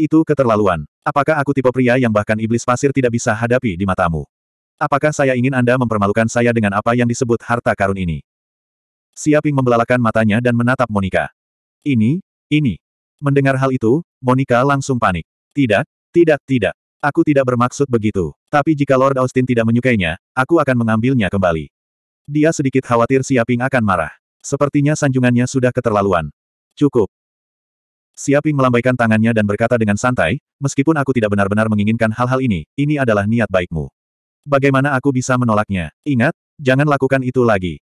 Itu keterlaluan. Apakah aku tipe pria yang bahkan iblis pasir tidak bisa hadapi di matamu? Apakah saya ingin Anda mempermalukan saya dengan apa yang disebut harta karun ini? Siaping membelalakan matanya dan menatap Monica. Ini, ini. Mendengar hal itu, Monica langsung panik. Tidak, tidak, tidak. Aku tidak bermaksud begitu. Tapi jika Lord Austin tidak menyukainya, aku akan mengambilnya kembali. Dia sedikit khawatir Siaping akan marah. Sepertinya sanjungannya sudah keterlaluan. Cukup. Siaping melambaikan tangannya dan berkata dengan santai, meskipun aku tidak benar-benar menginginkan hal-hal ini, ini adalah niat baikmu. Bagaimana aku bisa menolaknya? Ingat, jangan lakukan itu lagi.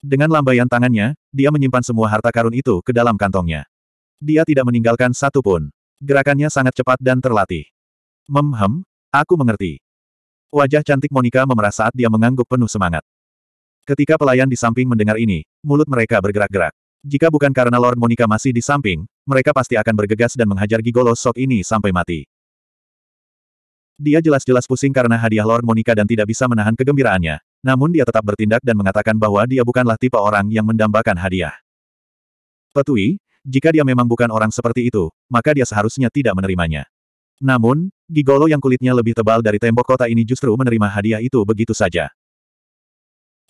Dengan lambaian tangannya, dia menyimpan semua harta karun itu ke dalam kantongnya. Dia tidak meninggalkan satu pun. Gerakannya sangat cepat dan terlatih. Memhem, aku mengerti. Wajah cantik Monica memerah saat dia mengangguk penuh semangat. Ketika pelayan di samping mendengar ini, mulut mereka bergerak-gerak. Jika bukan karena Lord Monica masih di samping, mereka pasti akan bergegas dan menghajar gigolo sok ini sampai mati. Dia jelas-jelas pusing karena hadiah Lord Monica dan tidak bisa menahan kegembiraannya, namun dia tetap bertindak dan mengatakan bahwa dia bukanlah tipe orang yang mendambakan hadiah. Petui, jika dia memang bukan orang seperti itu, maka dia seharusnya tidak menerimanya. Namun, gigolo yang kulitnya lebih tebal dari tembok kota ini justru menerima hadiah itu begitu saja.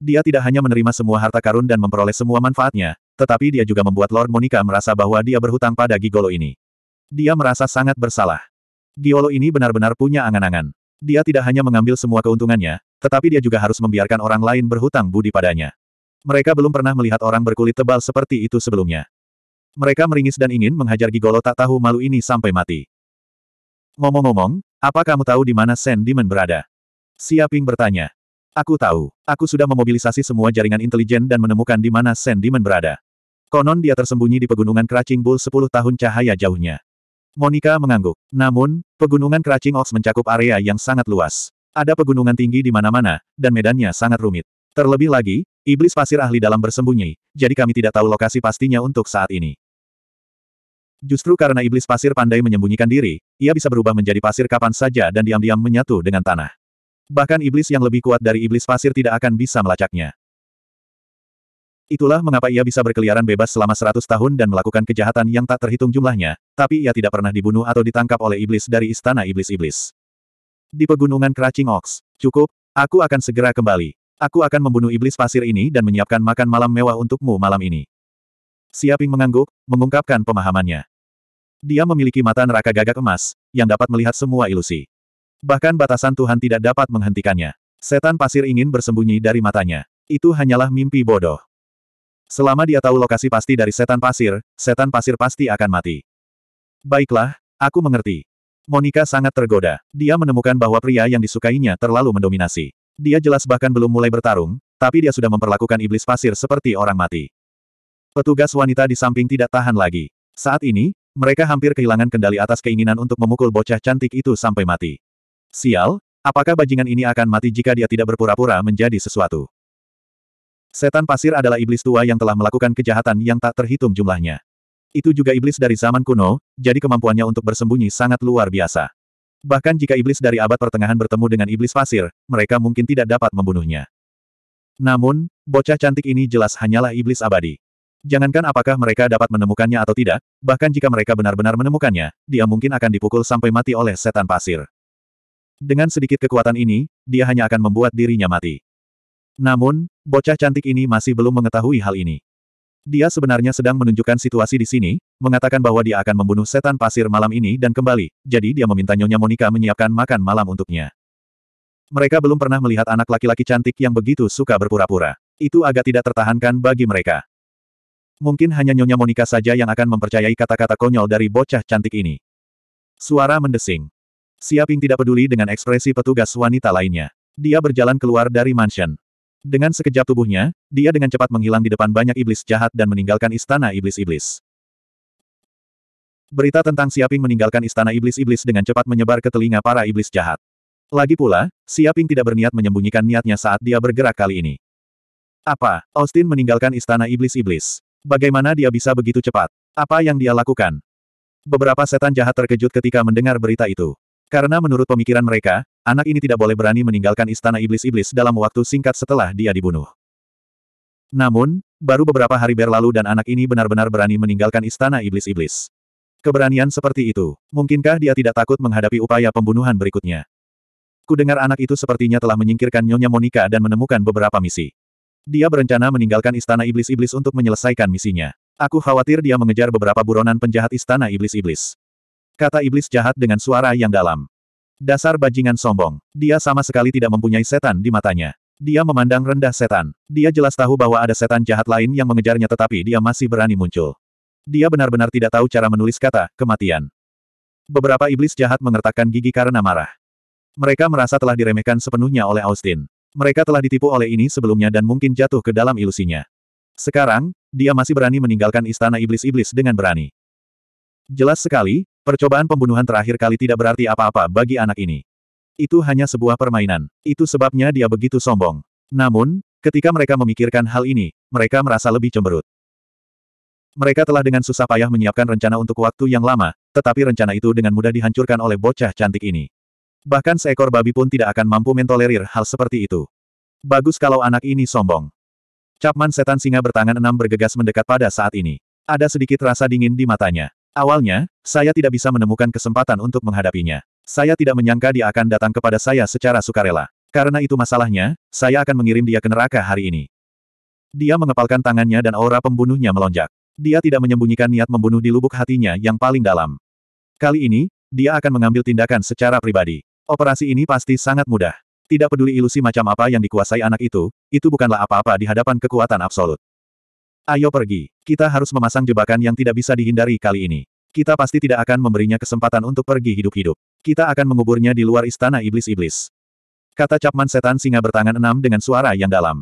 Dia tidak hanya menerima semua harta karun dan memperoleh semua manfaatnya, tetapi dia juga membuat Lord Monica merasa bahwa dia berhutang pada Gigolo ini. Dia merasa sangat bersalah. Gigolo ini benar-benar punya angan-angan. Dia tidak hanya mengambil semua keuntungannya, tetapi dia juga harus membiarkan orang lain berhutang budi padanya. Mereka belum pernah melihat orang berkulit tebal seperti itu sebelumnya. Mereka meringis dan ingin menghajar Gigolo tak tahu malu ini sampai mati. Ngomong-ngomong, apa kamu tahu di mana Sandiman Demon berada? Siaping bertanya. Aku tahu. Aku sudah memobilisasi semua jaringan intelijen dan menemukan di mana Sendiman berada. Konon dia tersembunyi di pegunungan Kracing Bull 10 tahun cahaya jauhnya. Monica mengangguk. Namun, pegunungan Kracing Ox mencakup area yang sangat luas. Ada pegunungan tinggi di mana-mana, dan medannya sangat rumit. Terlebih lagi, iblis pasir ahli dalam bersembunyi, jadi kami tidak tahu lokasi pastinya untuk saat ini. Justru karena iblis pasir pandai menyembunyikan diri, ia bisa berubah menjadi pasir kapan saja dan diam-diam menyatu dengan tanah. Bahkan iblis yang lebih kuat dari iblis pasir tidak akan bisa melacaknya. Itulah mengapa ia bisa berkeliaran bebas selama seratus tahun dan melakukan kejahatan yang tak terhitung jumlahnya, tapi ia tidak pernah dibunuh atau ditangkap oleh iblis dari istana iblis-iblis. Di pegunungan Kracing Ox. Cukup, aku akan segera kembali. Aku akan membunuh iblis pasir ini dan menyiapkan makan malam mewah untukmu malam ini. Siaping mengangguk, mengungkapkan pemahamannya. Dia memiliki mata neraka gagak emas, yang dapat melihat semua ilusi. Bahkan batasan Tuhan tidak dapat menghentikannya. Setan pasir ingin bersembunyi dari matanya. Itu hanyalah mimpi bodoh. Selama dia tahu lokasi pasti dari setan pasir, setan pasir pasti akan mati. Baiklah, aku mengerti. Monica sangat tergoda. Dia menemukan bahwa pria yang disukainya terlalu mendominasi. Dia jelas bahkan belum mulai bertarung, tapi dia sudah memperlakukan iblis pasir seperti orang mati. Petugas wanita di samping tidak tahan lagi. Saat ini, mereka hampir kehilangan kendali atas keinginan untuk memukul bocah cantik itu sampai mati. Sial, apakah bajingan ini akan mati jika dia tidak berpura-pura menjadi sesuatu? Setan pasir adalah iblis tua yang telah melakukan kejahatan yang tak terhitung jumlahnya. Itu juga iblis dari zaman kuno, jadi kemampuannya untuk bersembunyi sangat luar biasa. Bahkan jika iblis dari abad pertengahan bertemu dengan iblis pasir, mereka mungkin tidak dapat membunuhnya. Namun, bocah cantik ini jelas hanyalah iblis abadi. Jangankan apakah mereka dapat menemukannya atau tidak, bahkan jika mereka benar-benar menemukannya, dia mungkin akan dipukul sampai mati oleh setan pasir. Dengan sedikit kekuatan ini, dia hanya akan membuat dirinya mati. Namun, bocah cantik ini masih belum mengetahui hal ini. Dia sebenarnya sedang menunjukkan situasi di sini, mengatakan bahwa dia akan membunuh setan pasir malam ini dan kembali, jadi dia meminta Nyonya Monica menyiapkan makan malam untuknya. Mereka belum pernah melihat anak laki-laki cantik yang begitu suka berpura-pura. Itu agak tidak tertahankan bagi mereka. Mungkin hanya Nyonya Monica saja yang akan mempercayai kata-kata konyol dari bocah cantik ini. Suara mendesing. Siaping tidak peduli dengan ekspresi petugas wanita lainnya. Dia berjalan keluar dari mansion. Dengan sekejap tubuhnya, dia dengan cepat menghilang di depan banyak iblis jahat dan meninggalkan istana iblis-iblis. Berita tentang Siaping meninggalkan istana iblis-iblis dengan cepat menyebar ke telinga para iblis jahat. Lagi pula, Siaping tidak berniat menyembunyikan niatnya saat dia bergerak kali ini. Apa, Austin meninggalkan istana iblis-iblis? Bagaimana dia bisa begitu cepat? Apa yang dia lakukan? Beberapa setan jahat terkejut ketika mendengar berita itu. Karena menurut pemikiran mereka, anak ini tidak boleh berani meninggalkan istana iblis-iblis dalam waktu singkat setelah dia dibunuh. Namun, baru beberapa hari berlalu dan anak ini benar-benar berani meninggalkan istana iblis-iblis. Keberanian seperti itu, mungkinkah dia tidak takut menghadapi upaya pembunuhan berikutnya? Kudengar anak itu sepertinya telah menyingkirkan Nyonya Monica dan menemukan beberapa misi. Dia berencana meninggalkan istana iblis-iblis untuk menyelesaikan misinya. Aku khawatir dia mengejar beberapa buronan penjahat istana iblis-iblis. Kata iblis jahat dengan suara yang dalam. Dasar bajingan sombong. Dia sama sekali tidak mempunyai setan di matanya. Dia memandang rendah setan. Dia jelas tahu bahwa ada setan jahat lain yang mengejarnya tetapi dia masih berani muncul. Dia benar-benar tidak tahu cara menulis kata, kematian. Beberapa iblis jahat mengertakkan gigi karena marah. Mereka merasa telah diremehkan sepenuhnya oleh Austin. Mereka telah ditipu oleh ini sebelumnya dan mungkin jatuh ke dalam ilusinya. Sekarang, dia masih berani meninggalkan istana iblis-iblis dengan berani. Jelas sekali, Percobaan pembunuhan terakhir kali tidak berarti apa-apa bagi anak ini. Itu hanya sebuah permainan. Itu sebabnya dia begitu sombong. Namun, ketika mereka memikirkan hal ini, mereka merasa lebih cemberut. Mereka telah dengan susah payah menyiapkan rencana untuk waktu yang lama, tetapi rencana itu dengan mudah dihancurkan oleh bocah cantik ini. Bahkan seekor babi pun tidak akan mampu mentolerir hal seperti itu. Bagus kalau anak ini sombong. Capman setan singa bertangan enam bergegas mendekat pada saat ini. Ada sedikit rasa dingin di matanya. Awalnya, saya tidak bisa menemukan kesempatan untuk menghadapinya. Saya tidak menyangka dia akan datang kepada saya secara sukarela. Karena itu masalahnya, saya akan mengirim dia ke neraka hari ini. Dia mengepalkan tangannya dan aura pembunuhnya melonjak. Dia tidak menyembunyikan niat membunuh di lubuk hatinya yang paling dalam. Kali ini, dia akan mengambil tindakan secara pribadi. Operasi ini pasti sangat mudah. Tidak peduli ilusi macam apa yang dikuasai anak itu, itu bukanlah apa-apa di hadapan kekuatan absolut. Ayo pergi. Kita harus memasang jebakan yang tidak bisa dihindari kali ini. Kita pasti tidak akan memberinya kesempatan untuk pergi hidup-hidup. Kita akan menguburnya di luar istana iblis-iblis. Kata capman setan singa bertangan enam dengan suara yang dalam.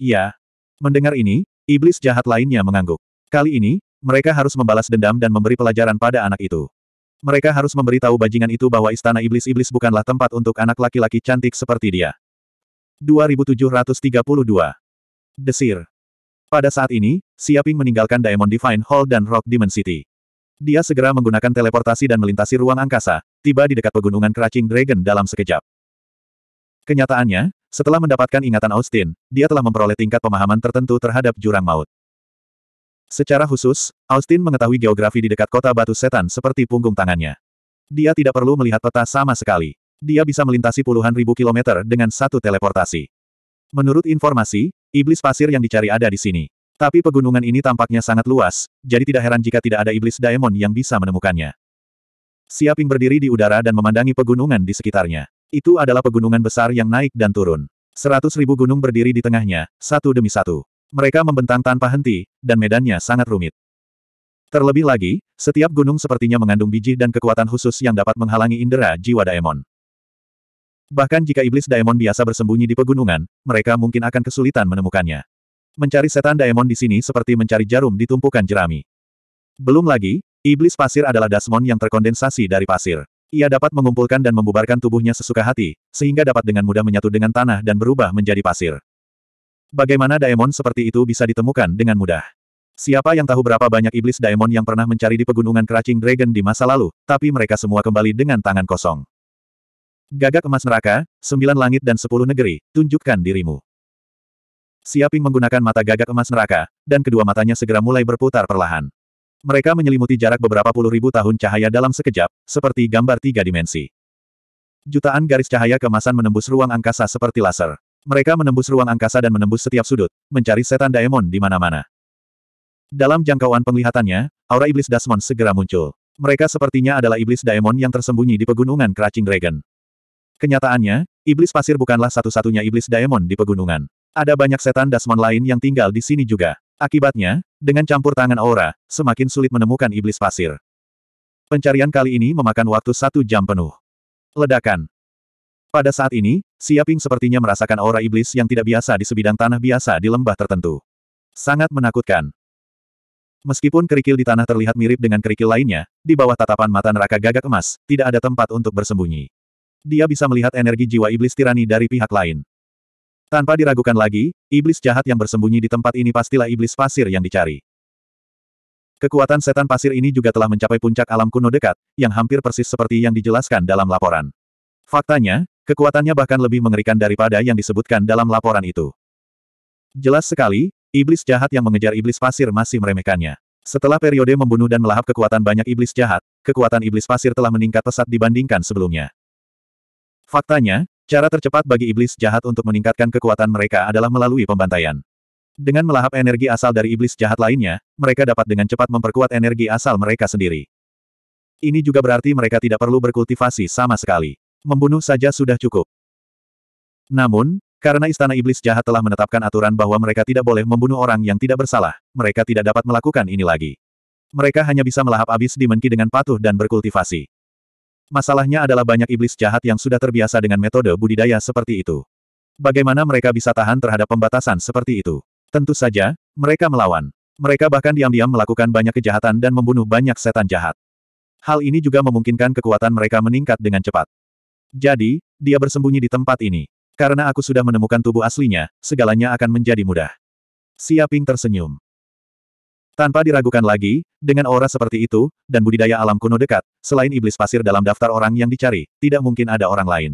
Iya. Mendengar ini, iblis jahat lainnya mengangguk. Kali ini, mereka harus membalas dendam dan memberi pelajaran pada anak itu. Mereka harus memberitahu bajingan itu bahwa istana iblis-iblis bukanlah tempat untuk anak laki-laki cantik seperti dia. 2732 Desir pada saat ini, Siaping meninggalkan Diamond Divine Hall dan Rock Demon City. Dia segera menggunakan teleportasi dan melintasi ruang angkasa, tiba di dekat pegunungan Keracing Dragon dalam sekejap. Kenyataannya, setelah mendapatkan ingatan Austin, dia telah memperoleh tingkat pemahaman tertentu terhadap jurang maut. Secara khusus, Austin mengetahui geografi di dekat kota batu setan seperti punggung tangannya. Dia tidak perlu melihat peta sama sekali. Dia bisa melintasi puluhan ribu kilometer dengan satu teleportasi. Menurut informasi, Iblis pasir yang dicari ada di sini. Tapi pegunungan ini tampaknya sangat luas, jadi tidak heran jika tidak ada iblis daemon yang bisa menemukannya. Siaping berdiri di udara dan memandangi pegunungan di sekitarnya. Itu adalah pegunungan besar yang naik dan turun. Seratus ribu gunung berdiri di tengahnya, satu demi satu. Mereka membentang tanpa henti, dan medannya sangat rumit. Terlebih lagi, setiap gunung sepertinya mengandung biji dan kekuatan khusus yang dapat menghalangi indera jiwa Daemon. Bahkan jika iblis Daemon biasa bersembunyi di pegunungan, mereka mungkin akan kesulitan menemukannya. Mencari setan Daemon di sini seperti mencari jarum di tumpukan jerami. Belum lagi, iblis pasir adalah dasmon yang terkondensasi dari pasir. Ia dapat mengumpulkan dan membubarkan tubuhnya sesuka hati, sehingga dapat dengan mudah menyatu dengan tanah dan berubah menjadi pasir. Bagaimana Daemon seperti itu bisa ditemukan dengan mudah? Siapa yang tahu berapa banyak iblis daemon yang pernah mencari di pegunungan keracing dragon di masa lalu, tapi mereka semua kembali dengan tangan kosong. Gagak emas neraka, sembilan langit dan sepuluh negeri, tunjukkan dirimu. Siaping menggunakan mata gagak emas neraka, dan kedua matanya segera mulai berputar perlahan. Mereka menyelimuti jarak beberapa puluh ribu tahun cahaya dalam sekejap, seperti gambar tiga dimensi. Jutaan garis cahaya kemasan menembus ruang angkasa seperti laser. Mereka menembus ruang angkasa dan menembus setiap sudut, mencari setan daemon di mana-mana. Dalam jangkauan penglihatannya, aura iblis Dasmon segera muncul. Mereka sepertinya adalah iblis daemon yang tersembunyi di pegunungan Keracing Dragon. Kenyataannya, iblis pasir bukanlah satu-satunya iblis daemon di pegunungan. Ada banyak setan dasmon lain yang tinggal di sini juga. Akibatnya, dengan campur tangan aura, semakin sulit menemukan iblis pasir. Pencarian kali ini memakan waktu satu jam penuh. Ledakan. Pada saat ini, Siaping sepertinya merasakan aura iblis yang tidak biasa di sebidang tanah biasa di lembah tertentu. Sangat menakutkan. Meskipun kerikil di tanah terlihat mirip dengan kerikil lainnya, di bawah tatapan mata neraka gagak emas, tidak ada tempat untuk bersembunyi. Dia bisa melihat energi jiwa iblis tirani dari pihak lain. Tanpa diragukan lagi, iblis jahat yang bersembunyi di tempat ini pastilah iblis pasir yang dicari. Kekuatan setan pasir ini juga telah mencapai puncak alam kuno dekat, yang hampir persis seperti yang dijelaskan dalam laporan. Faktanya, kekuatannya bahkan lebih mengerikan daripada yang disebutkan dalam laporan itu. Jelas sekali, iblis jahat yang mengejar iblis pasir masih meremehkannya. Setelah periode membunuh dan melahap kekuatan banyak iblis jahat, kekuatan iblis pasir telah meningkat pesat dibandingkan sebelumnya. Faktanya, cara tercepat bagi iblis jahat untuk meningkatkan kekuatan mereka adalah melalui pembantaian. Dengan melahap energi asal dari iblis jahat lainnya, mereka dapat dengan cepat memperkuat energi asal mereka sendiri. Ini juga berarti mereka tidak perlu berkultivasi sama sekali. Membunuh saja sudah cukup. Namun, karena istana iblis jahat telah menetapkan aturan bahwa mereka tidak boleh membunuh orang yang tidak bersalah, mereka tidak dapat melakukan ini lagi. Mereka hanya bisa melahap abis dimenki dengan patuh dan berkultivasi. Masalahnya adalah banyak iblis jahat yang sudah terbiasa dengan metode budidaya seperti itu. Bagaimana mereka bisa tahan terhadap pembatasan seperti itu? Tentu saja, mereka melawan. Mereka bahkan diam-diam melakukan banyak kejahatan dan membunuh banyak setan jahat. Hal ini juga memungkinkan kekuatan mereka meningkat dengan cepat. Jadi, dia bersembunyi di tempat ini. Karena aku sudah menemukan tubuh aslinya, segalanya akan menjadi mudah. Siaping tersenyum. Tanpa diragukan lagi, dengan aura seperti itu, dan budidaya alam kuno dekat, selain iblis pasir dalam daftar orang yang dicari, tidak mungkin ada orang lain.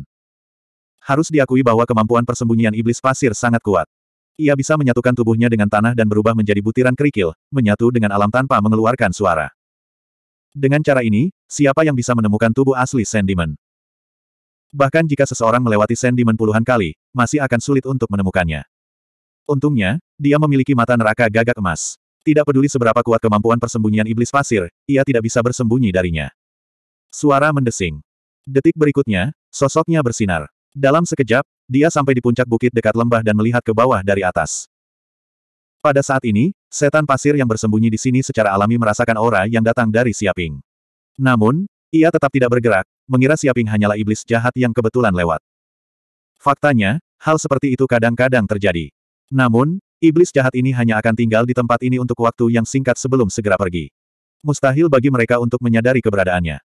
Harus diakui bahwa kemampuan persembunyian iblis pasir sangat kuat. Ia bisa menyatukan tubuhnya dengan tanah dan berubah menjadi butiran kerikil, menyatu dengan alam tanpa mengeluarkan suara. Dengan cara ini, siapa yang bisa menemukan tubuh asli Sandman? Bahkan jika seseorang melewati Sandman puluhan kali, masih akan sulit untuk menemukannya. Untungnya, dia memiliki mata neraka gagak emas. Tidak peduli seberapa kuat kemampuan persembunyian iblis pasir, ia tidak bisa bersembunyi darinya. Suara mendesing. Detik berikutnya, sosoknya bersinar. Dalam sekejap, dia sampai di puncak bukit dekat lembah dan melihat ke bawah dari atas. Pada saat ini, setan pasir yang bersembunyi di sini secara alami merasakan aura yang datang dari Siaping. Namun, ia tetap tidak bergerak, mengira Siaping hanyalah iblis jahat yang kebetulan lewat. Faktanya, hal seperti itu kadang-kadang terjadi. Namun, Iblis jahat ini hanya akan tinggal di tempat ini untuk waktu yang singkat sebelum segera pergi. Mustahil bagi mereka untuk menyadari keberadaannya.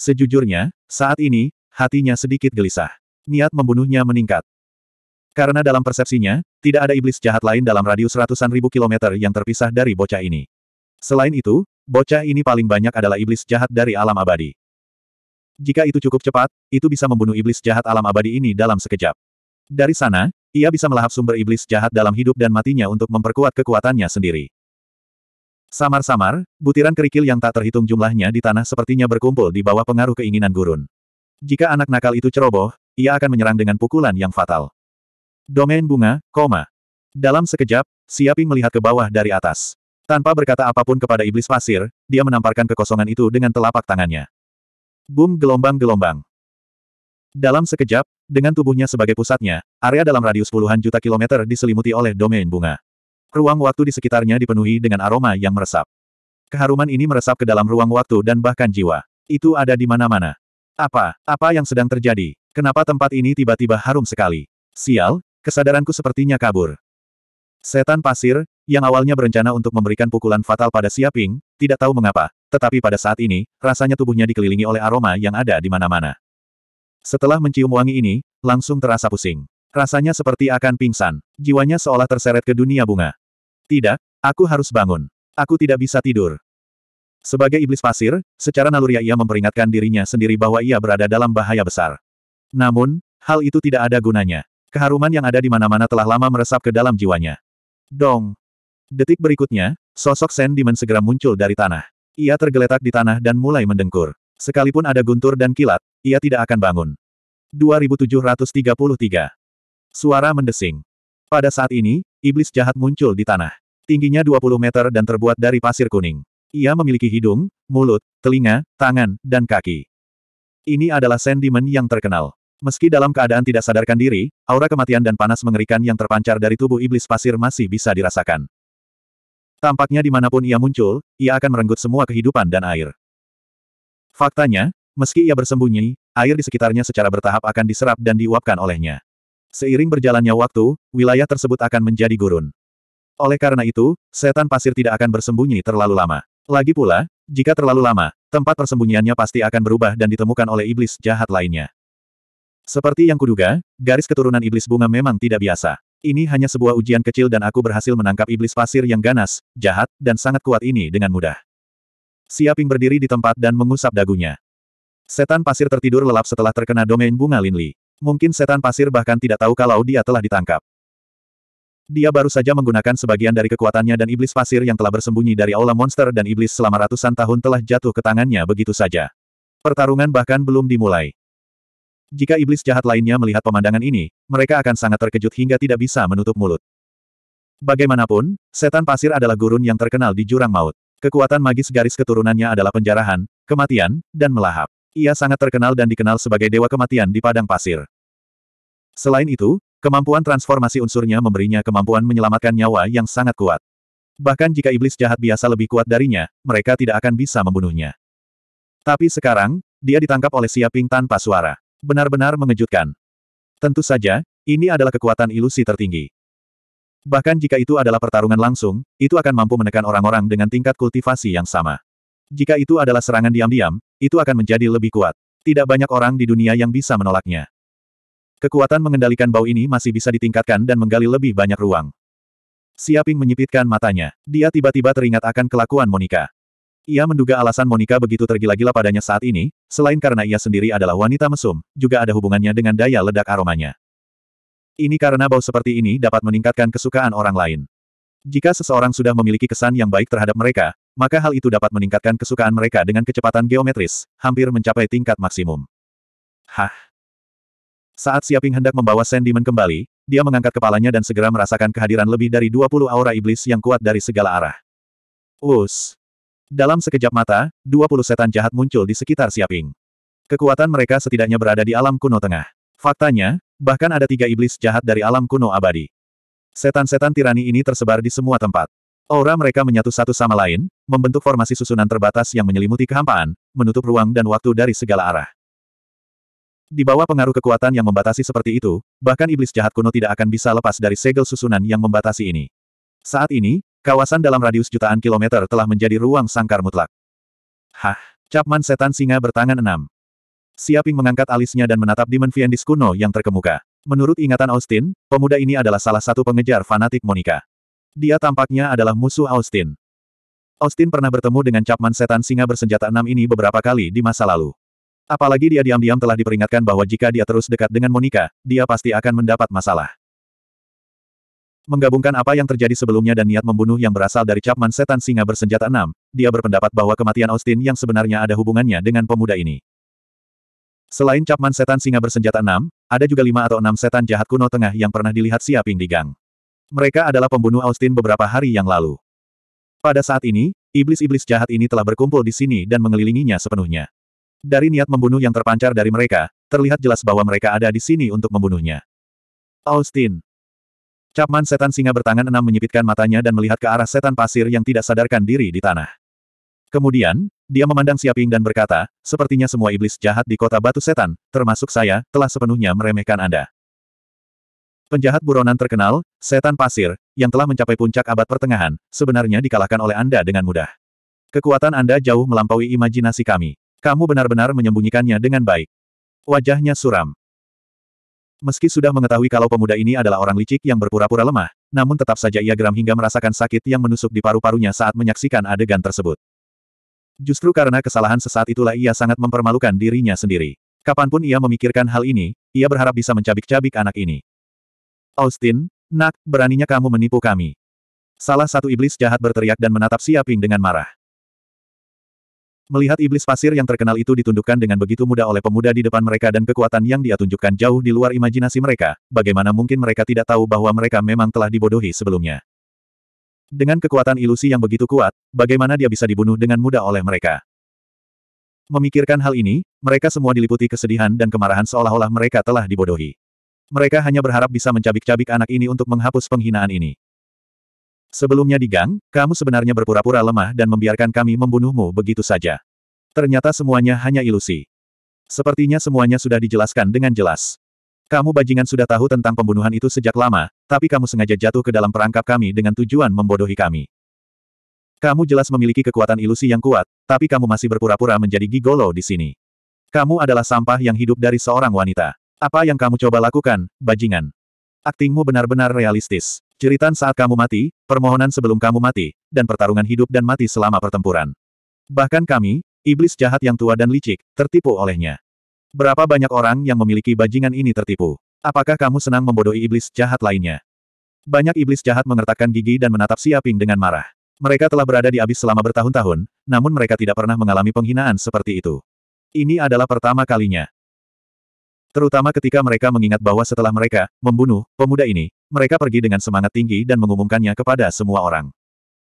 Sejujurnya, saat ini, hatinya sedikit gelisah. Niat membunuhnya meningkat. Karena dalam persepsinya, tidak ada iblis jahat lain dalam radius ratusan ribu kilometer yang terpisah dari bocah ini. Selain itu, bocah ini paling banyak adalah iblis jahat dari alam abadi. Jika itu cukup cepat, itu bisa membunuh iblis jahat alam abadi ini dalam sekejap. Dari sana, ia bisa melahap sumber iblis jahat dalam hidup dan matinya untuk memperkuat kekuatannya sendiri. Samar-samar, butiran kerikil yang tak terhitung jumlahnya di tanah sepertinya berkumpul di bawah pengaruh keinginan gurun. Jika anak nakal itu ceroboh, ia akan menyerang dengan pukulan yang fatal. Domain bunga, koma. Dalam sekejap, Siaping melihat ke bawah dari atas. Tanpa berkata apapun kepada iblis pasir, dia menamparkan kekosongan itu dengan telapak tangannya. Boom gelombang-gelombang. Dalam sekejap, dengan tubuhnya sebagai pusatnya, area dalam radius puluhan juta kilometer diselimuti oleh domain bunga. Ruang waktu di sekitarnya dipenuhi dengan aroma yang meresap. Keharuman ini meresap ke dalam ruang waktu dan bahkan jiwa. Itu ada di mana-mana. Apa, apa yang sedang terjadi? Kenapa tempat ini tiba-tiba harum sekali? Sial, kesadaranku sepertinya kabur. Setan pasir, yang awalnya berencana untuk memberikan pukulan fatal pada Siaping, tidak tahu mengapa, tetapi pada saat ini, rasanya tubuhnya dikelilingi oleh aroma yang ada di mana-mana. Setelah mencium wangi ini, langsung terasa pusing. Rasanya seperti akan pingsan. Jiwanya seolah terseret ke dunia bunga. Tidak, aku harus bangun. Aku tidak bisa tidur. Sebagai iblis pasir, secara naluriah ia memperingatkan dirinya sendiri bahwa ia berada dalam bahaya besar. Namun, hal itu tidak ada gunanya. Keharuman yang ada di mana-mana telah lama meresap ke dalam jiwanya. Dong! Detik berikutnya, sosok Sen dimen segera muncul dari tanah. Ia tergeletak di tanah dan mulai mendengkur. Sekalipun ada guntur dan kilat, ia tidak akan bangun. 2733. Suara mendesing. Pada saat ini, iblis jahat muncul di tanah. Tingginya 20 meter dan terbuat dari pasir kuning. Ia memiliki hidung, mulut, telinga, tangan, dan kaki. Ini adalah sentimen yang terkenal. Meski dalam keadaan tidak sadarkan diri, aura kematian dan panas mengerikan yang terpancar dari tubuh iblis pasir masih bisa dirasakan. Tampaknya dimanapun ia muncul, ia akan merenggut semua kehidupan dan air. Faktanya, meski ia bersembunyi, air di sekitarnya secara bertahap akan diserap dan diuapkan olehnya. Seiring berjalannya waktu, wilayah tersebut akan menjadi gurun. Oleh karena itu, setan pasir tidak akan bersembunyi terlalu lama. Lagi pula, jika terlalu lama, tempat persembunyiannya pasti akan berubah dan ditemukan oleh iblis jahat lainnya. Seperti yang kuduga, garis keturunan iblis bunga memang tidak biasa. Ini hanya sebuah ujian kecil dan aku berhasil menangkap iblis pasir yang ganas, jahat, dan sangat kuat ini dengan mudah. Siaping berdiri di tempat dan mengusap dagunya. Setan pasir tertidur lelap setelah terkena domain bunga Linli. Mungkin setan pasir bahkan tidak tahu kalau dia telah ditangkap. Dia baru saja menggunakan sebagian dari kekuatannya dan iblis pasir yang telah bersembunyi dari aula monster dan iblis selama ratusan tahun telah jatuh ke tangannya begitu saja. Pertarungan bahkan belum dimulai. Jika iblis jahat lainnya melihat pemandangan ini, mereka akan sangat terkejut hingga tidak bisa menutup mulut. Bagaimanapun, setan pasir adalah gurun yang terkenal di jurang maut. Kekuatan magis garis keturunannya adalah penjarahan, kematian, dan melahap. Ia sangat terkenal dan dikenal sebagai dewa kematian di padang pasir. Selain itu, kemampuan transformasi unsurnya memberinya kemampuan menyelamatkan nyawa yang sangat kuat. Bahkan jika iblis jahat biasa lebih kuat darinya, mereka tidak akan bisa membunuhnya. Tapi sekarang, dia ditangkap oleh Siaping tanpa suara. Benar-benar mengejutkan. Tentu saja, ini adalah kekuatan ilusi tertinggi. Bahkan jika itu adalah pertarungan langsung, itu akan mampu menekan orang-orang dengan tingkat kultivasi yang sama. Jika itu adalah serangan diam-diam, itu akan menjadi lebih kuat. Tidak banyak orang di dunia yang bisa menolaknya. Kekuatan mengendalikan bau ini masih bisa ditingkatkan dan menggali lebih banyak ruang. Siaping menyipitkan matanya. Dia tiba-tiba teringat akan kelakuan Monica. Ia menduga alasan Monica begitu tergila-gila padanya saat ini, selain karena ia sendiri adalah wanita mesum, juga ada hubungannya dengan daya ledak aromanya. Ini karena bau seperti ini dapat meningkatkan kesukaan orang lain. Jika seseorang sudah memiliki kesan yang baik terhadap mereka, maka hal itu dapat meningkatkan kesukaan mereka dengan kecepatan geometris, hampir mencapai tingkat maksimum. Hah? Saat Siaping hendak membawa Sendimen kembali, dia mengangkat kepalanya dan segera merasakan kehadiran lebih dari 20 aura iblis yang kuat dari segala arah. Us. Dalam sekejap mata, 20 setan jahat muncul di sekitar Siaping. Kekuatan mereka setidaknya berada di alam kuno tengah. Faktanya, Bahkan ada tiga iblis jahat dari alam kuno abadi. Setan-setan tirani ini tersebar di semua tempat. Aura mereka menyatu satu sama lain, membentuk formasi susunan terbatas yang menyelimuti kehampaan, menutup ruang dan waktu dari segala arah. Di bawah pengaruh kekuatan yang membatasi seperti itu, bahkan iblis jahat kuno tidak akan bisa lepas dari segel susunan yang membatasi ini. Saat ini, kawasan dalam radius jutaan kilometer telah menjadi ruang sangkar mutlak. Hah, capman setan singa bertangan enam. Siaping mengangkat alisnya dan menatap Demon Fiendis kuno yang terkemuka. Menurut ingatan Austin, pemuda ini adalah salah satu pengejar fanatik Monica. Dia tampaknya adalah musuh Austin. Austin pernah bertemu dengan capman setan singa bersenjata enam ini beberapa kali di masa lalu. Apalagi dia diam-diam telah diperingatkan bahwa jika dia terus dekat dengan Monica, dia pasti akan mendapat masalah. Menggabungkan apa yang terjadi sebelumnya dan niat membunuh yang berasal dari capman setan singa bersenjata enam, dia berpendapat bahwa kematian Austin yang sebenarnya ada hubungannya dengan pemuda ini. Selain capman setan singa bersenjata enam, ada juga lima atau enam setan jahat kuno tengah yang pernah dilihat siaping di gang. Mereka adalah pembunuh Austin beberapa hari yang lalu. Pada saat ini, iblis-iblis jahat ini telah berkumpul di sini dan mengelilinginya sepenuhnya. Dari niat membunuh yang terpancar dari mereka, terlihat jelas bahwa mereka ada di sini untuk membunuhnya. Austin. Capman setan singa bertangan enam menyipitkan matanya dan melihat ke arah setan pasir yang tidak sadarkan diri di tanah. Kemudian, dia memandang Siaping dan berkata, sepertinya semua iblis jahat di kota batu setan, termasuk saya, telah sepenuhnya meremehkan Anda. Penjahat buronan terkenal, setan pasir, yang telah mencapai puncak abad pertengahan, sebenarnya dikalahkan oleh Anda dengan mudah. Kekuatan Anda jauh melampaui imajinasi kami. Kamu benar-benar menyembunyikannya dengan baik. Wajahnya suram. Meski sudah mengetahui kalau pemuda ini adalah orang licik yang berpura-pura lemah, namun tetap saja ia geram hingga merasakan sakit yang menusuk di paru-parunya saat menyaksikan adegan tersebut. Justru karena kesalahan sesaat itulah ia sangat mempermalukan dirinya sendiri. Kapanpun ia memikirkan hal ini, ia berharap bisa mencabik-cabik anak ini. Austin, nak, beraninya kamu menipu kami. Salah satu iblis jahat berteriak dan menatap Siaping dengan marah. Melihat iblis pasir yang terkenal itu ditundukkan dengan begitu mudah oleh pemuda di depan mereka dan kekuatan yang dia tunjukkan jauh di luar imajinasi mereka, bagaimana mungkin mereka tidak tahu bahwa mereka memang telah dibodohi sebelumnya. Dengan kekuatan ilusi yang begitu kuat, bagaimana dia bisa dibunuh dengan mudah oleh mereka? Memikirkan hal ini, mereka semua diliputi kesedihan dan kemarahan seolah-olah mereka telah dibodohi. Mereka hanya berharap bisa mencabik-cabik anak ini untuk menghapus penghinaan ini. Sebelumnya di gang, kamu sebenarnya berpura-pura lemah dan membiarkan kami membunuhmu begitu saja. Ternyata semuanya hanya ilusi. Sepertinya semuanya sudah dijelaskan dengan jelas. Kamu bajingan sudah tahu tentang pembunuhan itu sejak lama, tapi kamu sengaja jatuh ke dalam perangkap kami dengan tujuan membodohi kami. Kamu jelas memiliki kekuatan ilusi yang kuat, tapi kamu masih berpura-pura menjadi gigolo di sini. Kamu adalah sampah yang hidup dari seorang wanita. Apa yang kamu coba lakukan, bajingan? Aktingmu benar-benar realistis. Ceritan saat kamu mati, permohonan sebelum kamu mati, dan pertarungan hidup dan mati selama pertempuran. Bahkan kami, iblis jahat yang tua dan licik, tertipu olehnya. Berapa banyak orang yang memiliki bajingan ini tertipu? Apakah kamu senang membodohi iblis jahat lainnya? Banyak iblis jahat mengertakkan gigi dan menatap Siaping dengan marah. Mereka telah berada di abis selama bertahun-tahun, namun mereka tidak pernah mengalami penghinaan seperti itu. Ini adalah pertama kalinya. Terutama ketika mereka mengingat bahwa setelah mereka membunuh pemuda ini, mereka pergi dengan semangat tinggi dan mengumumkannya kepada semua orang.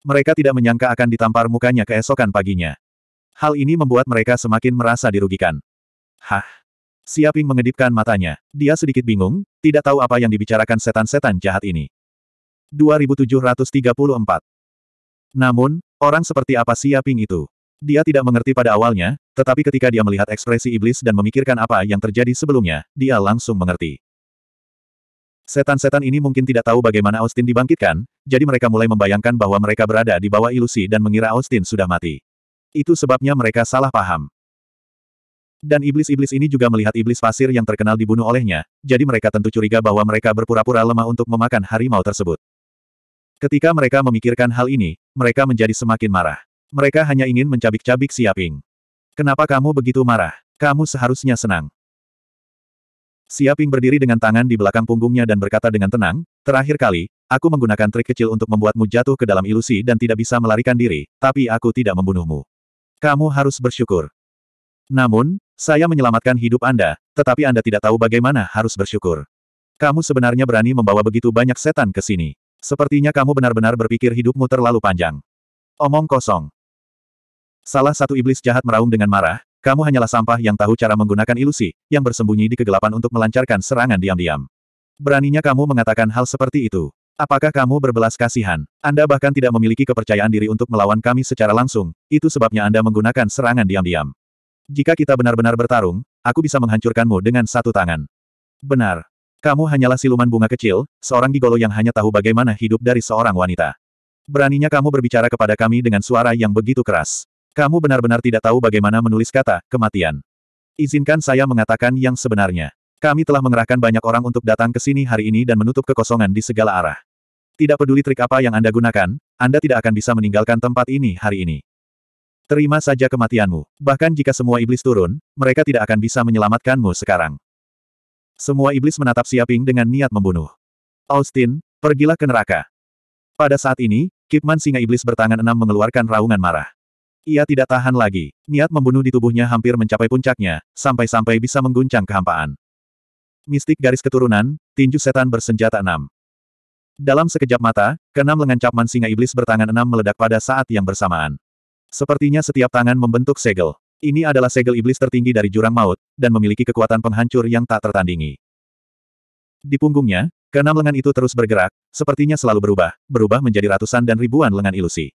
Mereka tidak menyangka akan ditampar mukanya keesokan paginya. Hal ini membuat mereka semakin merasa dirugikan. Hah? Siaping mengedipkan matanya. Dia sedikit bingung, tidak tahu apa yang dibicarakan setan-setan jahat ini. 2734 Namun, orang seperti apa Siaping itu? Dia tidak mengerti pada awalnya, tetapi ketika dia melihat ekspresi iblis dan memikirkan apa yang terjadi sebelumnya, dia langsung mengerti. Setan-setan ini mungkin tidak tahu bagaimana Austin dibangkitkan, jadi mereka mulai membayangkan bahwa mereka berada di bawah ilusi dan mengira Austin sudah mati. Itu sebabnya mereka salah paham. Dan iblis-iblis ini juga melihat iblis pasir yang terkenal dibunuh olehnya, jadi mereka tentu curiga bahwa mereka berpura-pura lemah untuk memakan harimau tersebut. Ketika mereka memikirkan hal ini, mereka menjadi semakin marah. Mereka hanya ingin mencabik-cabik Siaping. Kenapa kamu begitu marah? Kamu seharusnya senang. Siaping berdiri dengan tangan di belakang punggungnya dan berkata dengan tenang, terakhir kali, aku menggunakan trik kecil untuk membuatmu jatuh ke dalam ilusi dan tidak bisa melarikan diri, tapi aku tidak membunuhmu. Kamu harus bersyukur. Namun, saya menyelamatkan hidup Anda, tetapi Anda tidak tahu bagaimana harus bersyukur. Kamu sebenarnya berani membawa begitu banyak setan ke sini. Sepertinya kamu benar-benar berpikir hidupmu terlalu panjang. Omong kosong. Salah satu iblis jahat meraung dengan marah, kamu hanyalah sampah yang tahu cara menggunakan ilusi, yang bersembunyi di kegelapan untuk melancarkan serangan diam-diam. Beraninya kamu mengatakan hal seperti itu. Apakah kamu berbelas kasihan? Anda bahkan tidak memiliki kepercayaan diri untuk melawan kami secara langsung, itu sebabnya Anda menggunakan serangan diam-diam. Jika kita benar-benar bertarung, aku bisa menghancurkanmu dengan satu tangan. Benar. Kamu hanyalah siluman bunga kecil, seorang gigolo yang hanya tahu bagaimana hidup dari seorang wanita. Beraninya kamu berbicara kepada kami dengan suara yang begitu keras. Kamu benar-benar tidak tahu bagaimana menulis kata, kematian. Izinkan saya mengatakan yang sebenarnya. Kami telah mengerahkan banyak orang untuk datang ke sini hari ini dan menutup kekosongan di segala arah. Tidak peduli trik apa yang Anda gunakan, Anda tidak akan bisa meninggalkan tempat ini hari ini. Terima saja kematianmu. Bahkan jika semua iblis turun, mereka tidak akan bisa menyelamatkanmu sekarang. Semua iblis menatap Siaping dengan niat membunuh. Austin, pergilah ke neraka. Pada saat ini, Kipman singa iblis bertangan enam mengeluarkan raungan marah. Ia tidak tahan lagi. Niat membunuh di tubuhnya hampir mencapai puncaknya, sampai-sampai bisa mengguncang kehampaan. Mistik garis keturunan, tinju setan bersenjata enam. Dalam sekejap mata, keenam lengan capman singa iblis bertangan enam meledak pada saat yang bersamaan. Sepertinya setiap tangan membentuk segel. Ini adalah segel iblis tertinggi dari jurang maut, dan memiliki kekuatan penghancur yang tak tertandingi. Di punggungnya, keenam lengan itu terus bergerak, sepertinya selalu berubah, berubah menjadi ratusan dan ribuan lengan ilusi.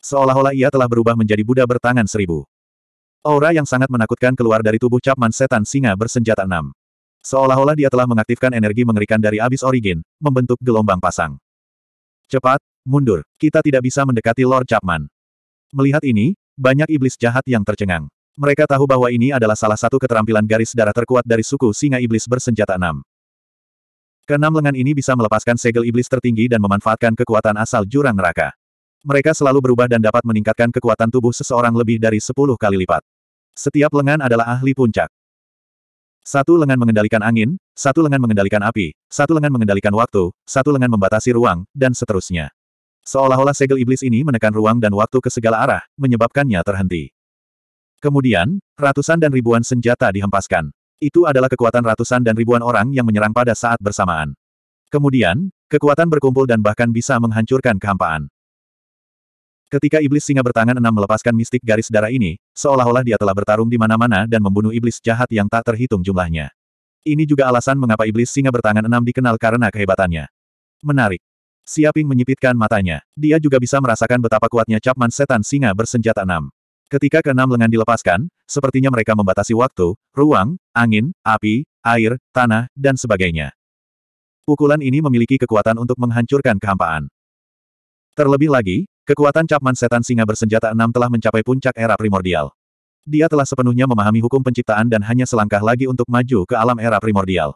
Seolah-olah ia telah berubah menjadi Buddha bertangan seribu. Aura yang sangat menakutkan keluar dari tubuh Chapman setan singa bersenjata enam. Seolah-olah dia telah mengaktifkan energi mengerikan dari abis origin, membentuk gelombang pasang. Cepat, mundur, kita tidak bisa mendekati Lord Chapman. Melihat ini, banyak iblis jahat yang tercengang. Mereka tahu bahwa ini adalah salah satu keterampilan garis darah terkuat dari suku singa iblis bersenjata enam. Keenam lengan ini bisa melepaskan segel iblis tertinggi dan memanfaatkan kekuatan asal jurang neraka. Mereka selalu berubah dan dapat meningkatkan kekuatan tubuh seseorang lebih dari sepuluh kali lipat. Setiap lengan adalah ahli puncak. Satu lengan mengendalikan angin, satu lengan mengendalikan api, satu lengan mengendalikan waktu, satu lengan membatasi ruang, dan seterusnya. Seolah-olah segel iblis ini menekan ruang dan waktu ke segala arah, menyebabkannya terhenti. Kemudian, ratusan dan ribuan senjata dihempaskan. Itu adalah kekuatan ratusan dan ribuan orang yang menyerang pada saat bersamaan. Kemudian, kekuatan berkumpul dan bahkan bisa menghancurkan kehampaan. Ketika iblis singa bertangan enam melepaskan mistik garis darah ini, seolah-olah dia telah bertarung di mana-mana dan membunuh iblis jahat yang tak terhitung jumlahnya. Ini juga alasan mengapa iblis singa bertangan enam dikenal karena kehebatannya. Menarik. Siaping menyipitkan matanya. Dia juga bisa merasakan betapa kuatnya capman setan singa bersenjata enam. Ketika keenam lengan dilepaskan, sepertinya mereka membatasi waktu, ruang, angin, api, air, tanah, dan sebagainya. Pukulan ini memiliki kekuatan untuk menghancurkan kehampaan. Terlebih lagi, kekuatan capman setan singa bersenjata enam telah mencapai puncak era primordial. Dia telah sepenuhnya memahami hukum penciptaan dan hanya selangkah lagi untuk maju ke alam era primordial.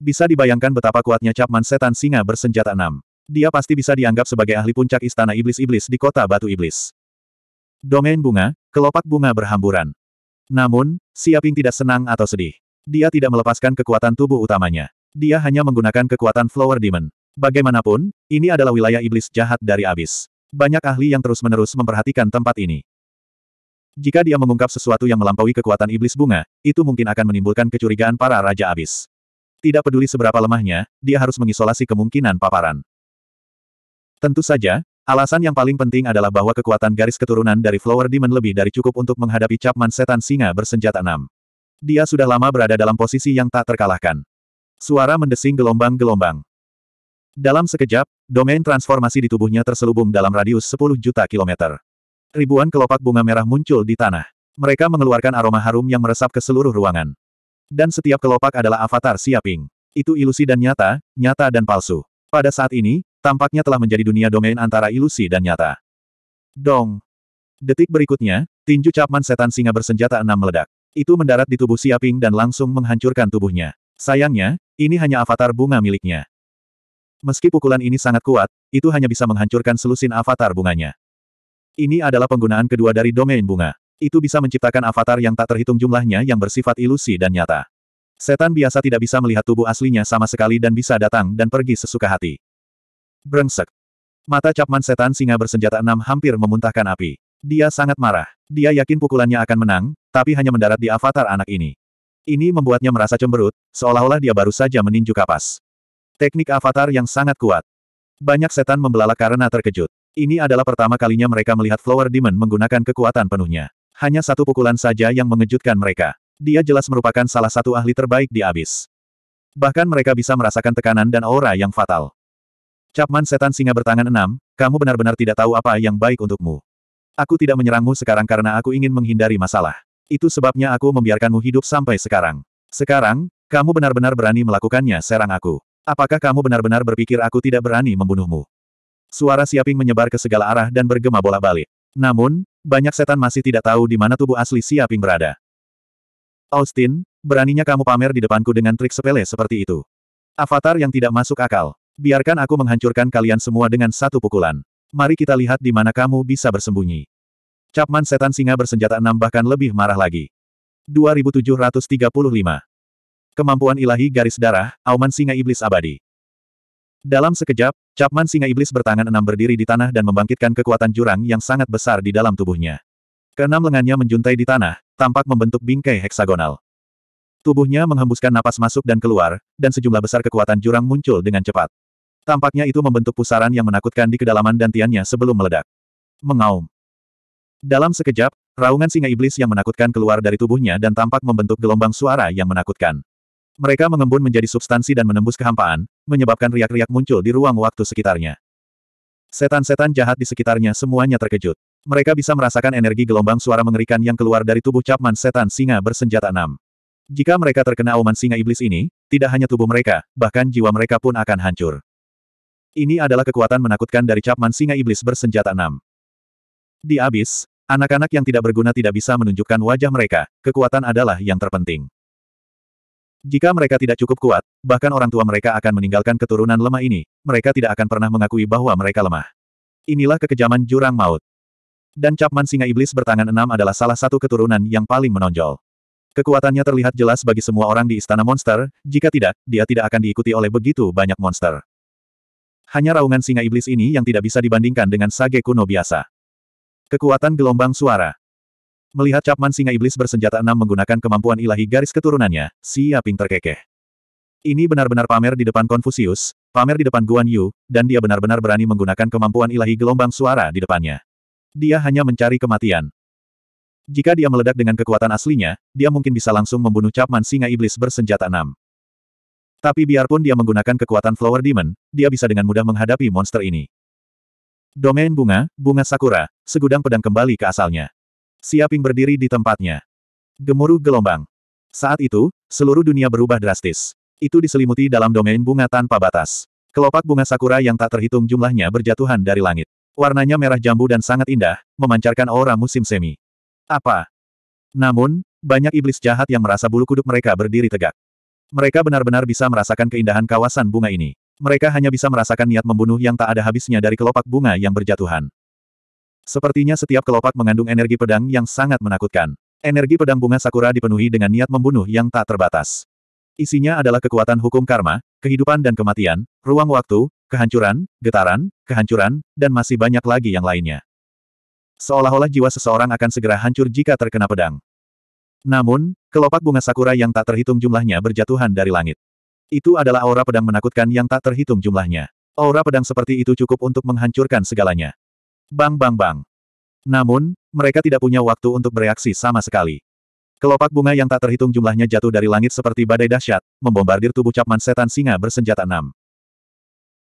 Bisa dibayangkan betapa kuatnya Capman Setan Singa bersenjata enam. Dia pasti bisa dianggap sebagai ahli puncak istana iblis-iblis di kota batu iblis. Domain bunga, kelopak bunga berhamburan. Namun, Siaping tidak senang atau sedih. Dia tidak melepaskan kekuatan tubuh utamanya. Dia hanya menggunakan kekuatan Flower Demon. Bagaimanapun, ini adalah wilayah iblis jahat dari abis. Banyak ahli yang terus-menerus memperhatikan tempat ini. Jika dia mengungkap sesuatu yang melampaui kekuatan iblis bunga, itu mungkin akan menimbulkan kecurigaan para Raja Abis. Tidak peduli seberapa lemahnya, dia harus mengisolasi kemungkinan paparan. Tentu saja, alasan yang paling penting adalah bahwa kekuatan garis keturunan dari Flower Demon lebih dari cukup untuk menghadapi capman setan singa bersenjata enam. Dia sudah lama berada dalam posisi yang tak terkalahkan. Suara mendesing gelombang-gelombang. Dalam sekejap, domain transformasi di tubuhnya terselubung dalam radius 10 juta kilometer. Ribuan kelopak bunga merah muncul di tanah. Mereka mengeluarkan aroma harum yang meresap ke seluruh ruangan. Dan setiap kelopak adalah avatar Siaping. Itu ilusi dan nyata, nyata dan palsu. Pada saat ini, tampaknya telah menjadi dunia domain antara ilusi dan nyata. Dong. Detik berikutnya, tinju capman setan singa bersenjata enam meledak. Itu mendarat di tubuh Siaping dan langsung menghancurkan tubuhnya. Sayangnya, ini hanya avatar bunga miliknya. Meski pukulan ini sangat kuat, itu hanya bisa menghancurkan selusin avatar bunganya. Ini adalah penggunaan kedua dari domain bunga. Itu bisa menciptakan avatar yang tak terhitung jumlahnya yang bersifat ilusi dan nyata. Setan biasa tidak bisa melihat tubuh aslinya sama sekali dan bisa datang dan pergi sesuka hati. Brengsek. Mata capman setan singa bersenjata enam hampir memuntahkan api. Dia sangat marah. Dia yakin pukulannya akan menang, tapi hanya mendarat di avatar anak ini. Ini membuatnya merasa cemberut, seolah-olah dia baru saja meninju kapas. Teknik avatar yang sangat kuat. Banyak setan membelalak karena terkejut. Ini adalah pertama kalinya mereka melihat Flower Demon menggunakan kekuatan penuhnya. Hanya satu pukulan saja yang mengejutkan mereka. Dia jelas merupakan salah satu ahli terbaik di abis. Bahkan mereka bisa merasakan tekanan dan aura yang fatal. Capman setan singa bertangan enam, kamu benar-benar tidak tahu apa yang baik untukmu. Aku tidak menyerangmu sekarang karena aku ingin menghindari masalah. Itu sebabnya aku membiarkanmu hidup sampai sekarang. Sekarang, kamu benar-benar berani melakukannya serang aku. Apakah kamu benar-benar berpikir aku tidak berani membunuhmu? Suara siaping menyebar ke segala arah dan bergema bola balik. Namun, banyak setan masih tidak tahu di mana tubuh asli Siaping berada. Austin, beraninya kamu pamer di depanku dengan trik sepele seperti itu. Avatar yang tidak masuk akal. Biarkan aku menghancurkan kalian semua dengan satu pukulan. Mari kita lihat di mana kamu bisa bersembunyi. Capman setan singa bersenjata enam bahkan lebih marah lagi. 2735. Kemampuan ilahi garis darah, auman singa iblis abadi. Dalam sekejap, Capman Singa Iblis bertangan enam berdiri di tanah dan membangkitkan kekuatan jurang yang sangat besar di dalam tubuhnya. Keenam lengannya menjuntai di tanah, tampak membentuk bingkai heksagonal. Tubuhnya menghembuskan napas masuk dan keluar, dan sejumlah besar kekuatan jurang muncul dengan cepat. Tampaknya itu membentuk pusaran yang menakutkan di kedalaman dantiannya sebelum meledak. Mengaum. Dalam sekejap, raungan singa iblis yang menakutkan keluar dari tubuhnya dan tampak membentuk gelombang suara yang menakutkan. Mereka mengembun menjadi substansi dan menembus kehampaan, menyebabkan riak-riak muncul di ruang waktu sekitarnya. Setan-setan jahat di sekitarnya semuanya terkejut. Mereka bisa merasakan energi gelombang suara mengerikan yang keluar dari tubuh capman setan singa bersenjata enam. Jika mereka terkena auman singa iblis ini, tidak hanya tubuh mereka, bahkan jiwa mereka pun akan hancur. Ini adalah kekuatan menakutkan dari capman singa iblis bersenjata enam. Di abis, anak-anak yang tidak berguna tidak bisa menunjukkan wajah mereka, kekuatan adalah yang terpenting. Jika mereka tidak cukup kuat, bahkan orang tua mereka akan meninggalkan keturunan lemah ini, mereka tidak akan pernah mengakui bahwa mereka lemah. Inilah kekejaman jurang maut. Dan capman singa iblis bertangan enam adalah salah satu keturunan yang paling menonjol. Kekuatannya terlihat jelas bagi semua orang di istana monster, jika tidak, dia tidak akan diikuti oleh begitu banyak monster. Hanya raungan singa iblis ini yang tidak bisa dibandingkan dengan sage kuno biasa. Kekuatan gelombang suara Melihat capman singa iblis bersenjata enam menggunakan kemampuan ilahi garis keturunannya, si Yaping terkekeh. Ini benar-benar pamer di depan Konfusius, pamer di depan Guan Yu, dan dia benar-benar berani menggunakan kemampuan ilahi gelombang suara di depannya. Dia hanya mencari kematian. Jika dia meledak dengan kekuatan aslinya, dia mungkin bisa langsung membunuh capman singa iblis bersenjata enam. Tapi biarpun dia menggunakan kekuatan Flower Demon, dia bisa dengan mudah menghadapi monster ini. Domain bunga, bunga sakura, segudang pedang kembali ke asalnya. Siaping berdiri di tempatnya. Gemuruh gelombang. Saat itu, seluruh dunia berubah drastis. Itu diselimuti dalam domain bunga tanpa batas. Kelopak bunga sakura yang tak terhitung jumlahnya berjatuhan dari langit. Warnanya merah jambu dan sangat indah, memancarkan aura musim semi. Apa? Namun, banyak iblis jahat yang merasa bulu kuduk mereka berdiri tegak. Mereka benar-benar bisa merasakan keindahan kawasan bunga ini. Mereka hanya bisa merasakan niat membunuh yang tak ada habisnya dari kelopak bunga yang berjatuhan. Sepertinya setiap kelopak mengandung energi pedang yang sangat menakutkan. Energi pedang bunga sakura dipenuhi dengan niat membunuh yang tak terbatas. Isinya adalah kekuatan hukum karma, kehidupan dan kematian, ruang waktu, kehancuran, getaran, kehancuran, dan masih banyak lagi yang lainnya. Seolah-olah jiwa seseorang akan segera hancur jika terkena pedang. Namun, kelopak bunga sakura yang tak terhitung jumlahnya berjatuhan dari langit. Itu adalah aura pedang menakutkan yang tak terhitung jumlahnya. Aura pedang seperti itu cukup untuk menghancurkan segalanya. Bang bang bang. Namun, mereka tidak punya waktu untuk bereaksi sama sekali. Kelopak bunga yang tak terhitung jumlahnya jatuh dari langit seperti badai dahsyat, membombardir tubuh capman setan singa bersenjata enam.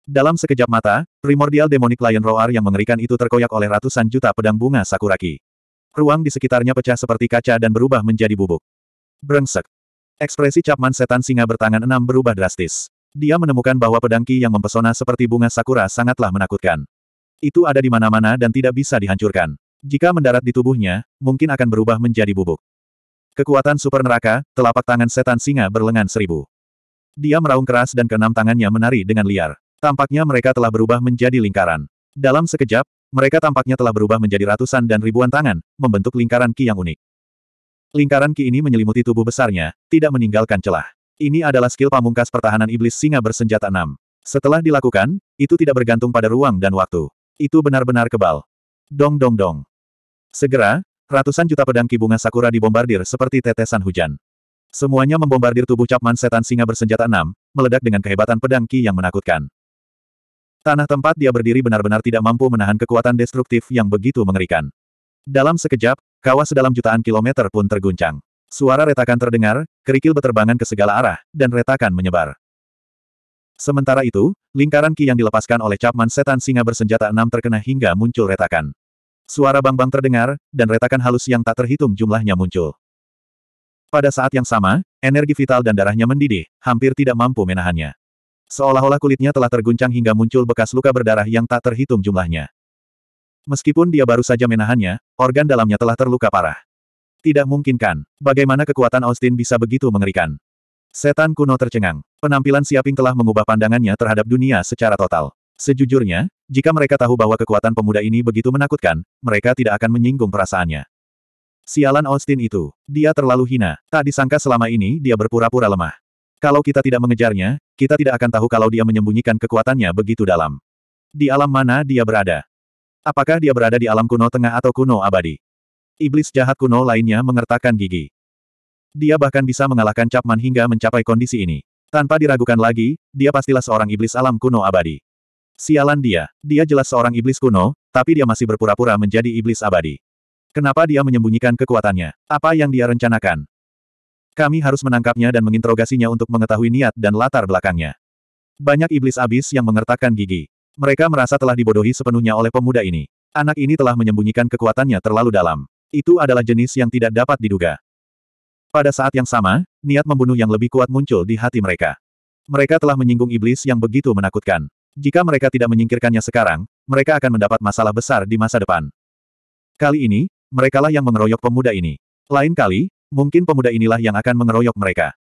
Dalam sekejap mata, primordial demonic lion roar yang mengerikan itu terkoyak oleh ratusan juta pedang bunga sakuraki. Ruang di sekitarnya pecah seperti kaca dan berubah menjadi bubuk. Brengsek. Ekspresi capman setan singa bertangan enam berubah drastis. Dia menemukan bahwa pedang ki yang mempesona seperti bunga sakura sangatlah menakutkan. Itu ada di mana-mana dan tidak bisa dihancurkan. Jika mendarat di tubuhnya, mungkin akan berubah menjadi bubuk. Kekuatan super neraka, telapak tangan setan singa berlengan seribu. Dia meraung keras dan keenam tangannya menari dengan liar. Tampaknya mereka telah berubah menjadi lingkaran. Dalam sekejap, mereka tampaknya telah berubah menjadi ratusan dan ribuan tangan, membentuk lingkaran ki yang unik. Lingkaran ki ini menyelimuti tubuh besarnya, tidak meninggalkan celah. Ini adalah skill pamungkas pertahanan iblis singa bersenjata enam. Setelah dilakukan, itu tidak bergantung pada ruang dan waktu. Itu benar-benar kebal. Dong dong dong. Segera, ratusan juta pedang kibunga sakura dibombardir seperti tetesan hujan. Semuanya membombardir tubuh capman setan singa bersenjata enam, meledak dengan kehebatan pedang ki yang menakutkan. Tanah tempat dia berdiri benar-benar tidak mampu menahan kekuatan destruktif yang begitu mengerikan. Dalam sekejap, kawah sedalam jutaan kilometer pun terguncang. Suara retakan terdengar, kerikil beterbangan ke segala arah, dan retakan menyebar. Sementara itu, lingkaran ki yang dilepaskan oleh capman setan singa bersenjata enam terkena hingga muncul retakan. Suara bang-bang terdengar, dan retakan halus yang tak terhitung jumlahnya muncul. Pada saat yang sama, energi vital dan darahnya mendidih, hampir tidak mampu menahannya. Seolah-olah kulitnya telah terguncang hingga muncul bekas luka berdarah yang tak terhitung jumlahnya. Meskipun dia baru saja menahannya, organ dalamnya telah terluka parah. Tidak mungkin kan, bagaimana kekuatan Austin bisa begitu mengerikan. Setan kuno tercengang. Penampilan Siaping telah mengubah pandangannya terhadap dunia secara total. Sejujurnya, jika mereka tahu bahwa kekuatan pemuda ini begitu menakutkan, mereka tidak akan menyinggung perasaannya. Sialan Austin itu. Dia terlalu hina. Tak disangka selama ini dia berpura-pura lemah. Kalau kita tidak mengejarnya, kita tidak akan tahu kalau dia menyembunyikan kekuatannya begitu dalam. Di alam mana dia berada? Apakah dia berada di alam kuno tengah atau kuno abadi? Iblis jahat kuno lainnya mengertakkan gigi. Dia bahkan bisa mengalahkan Chapman hingga mencapai kondisi ini. Tanpa diragukan lagi, dia pastilah seorang iblis alam kuno abadi. Sialan dia. Dia jelas seorang iblis kuno, tapi dia masih berpura-pura menjadi iblis abadi. Kenapa dia menyembunyikan kekuatannya? Apa yang dia rencanakan? Kami harus menangkapnya dan menginterogasinya untuk mengetahui niat dan latar belakangnya. Banyak iblis abis yang mengertakkan gigi. Mereka merasa telah dibodohi sepenuhnya oleh pemuda ini. Anak ini telah menyembunyikan kekuatannya terlalu dalam. Itu adalah jenis yang tidak dapat diduga. Pada saat yang sama, niat membunuh yang lebih kuat muncul di hati mereka. Mereka telah menyinggung iblis yang begitu menakutkan. Jika mereka tidak menyingkirkannya sekarang, mereka akan mendapat masalah besar di masa depan. Kali ini, merekalah yang mengeroyok pemuda ini. Lain kali, mungkin pemuda inilah yang akan mengeroyok mereka.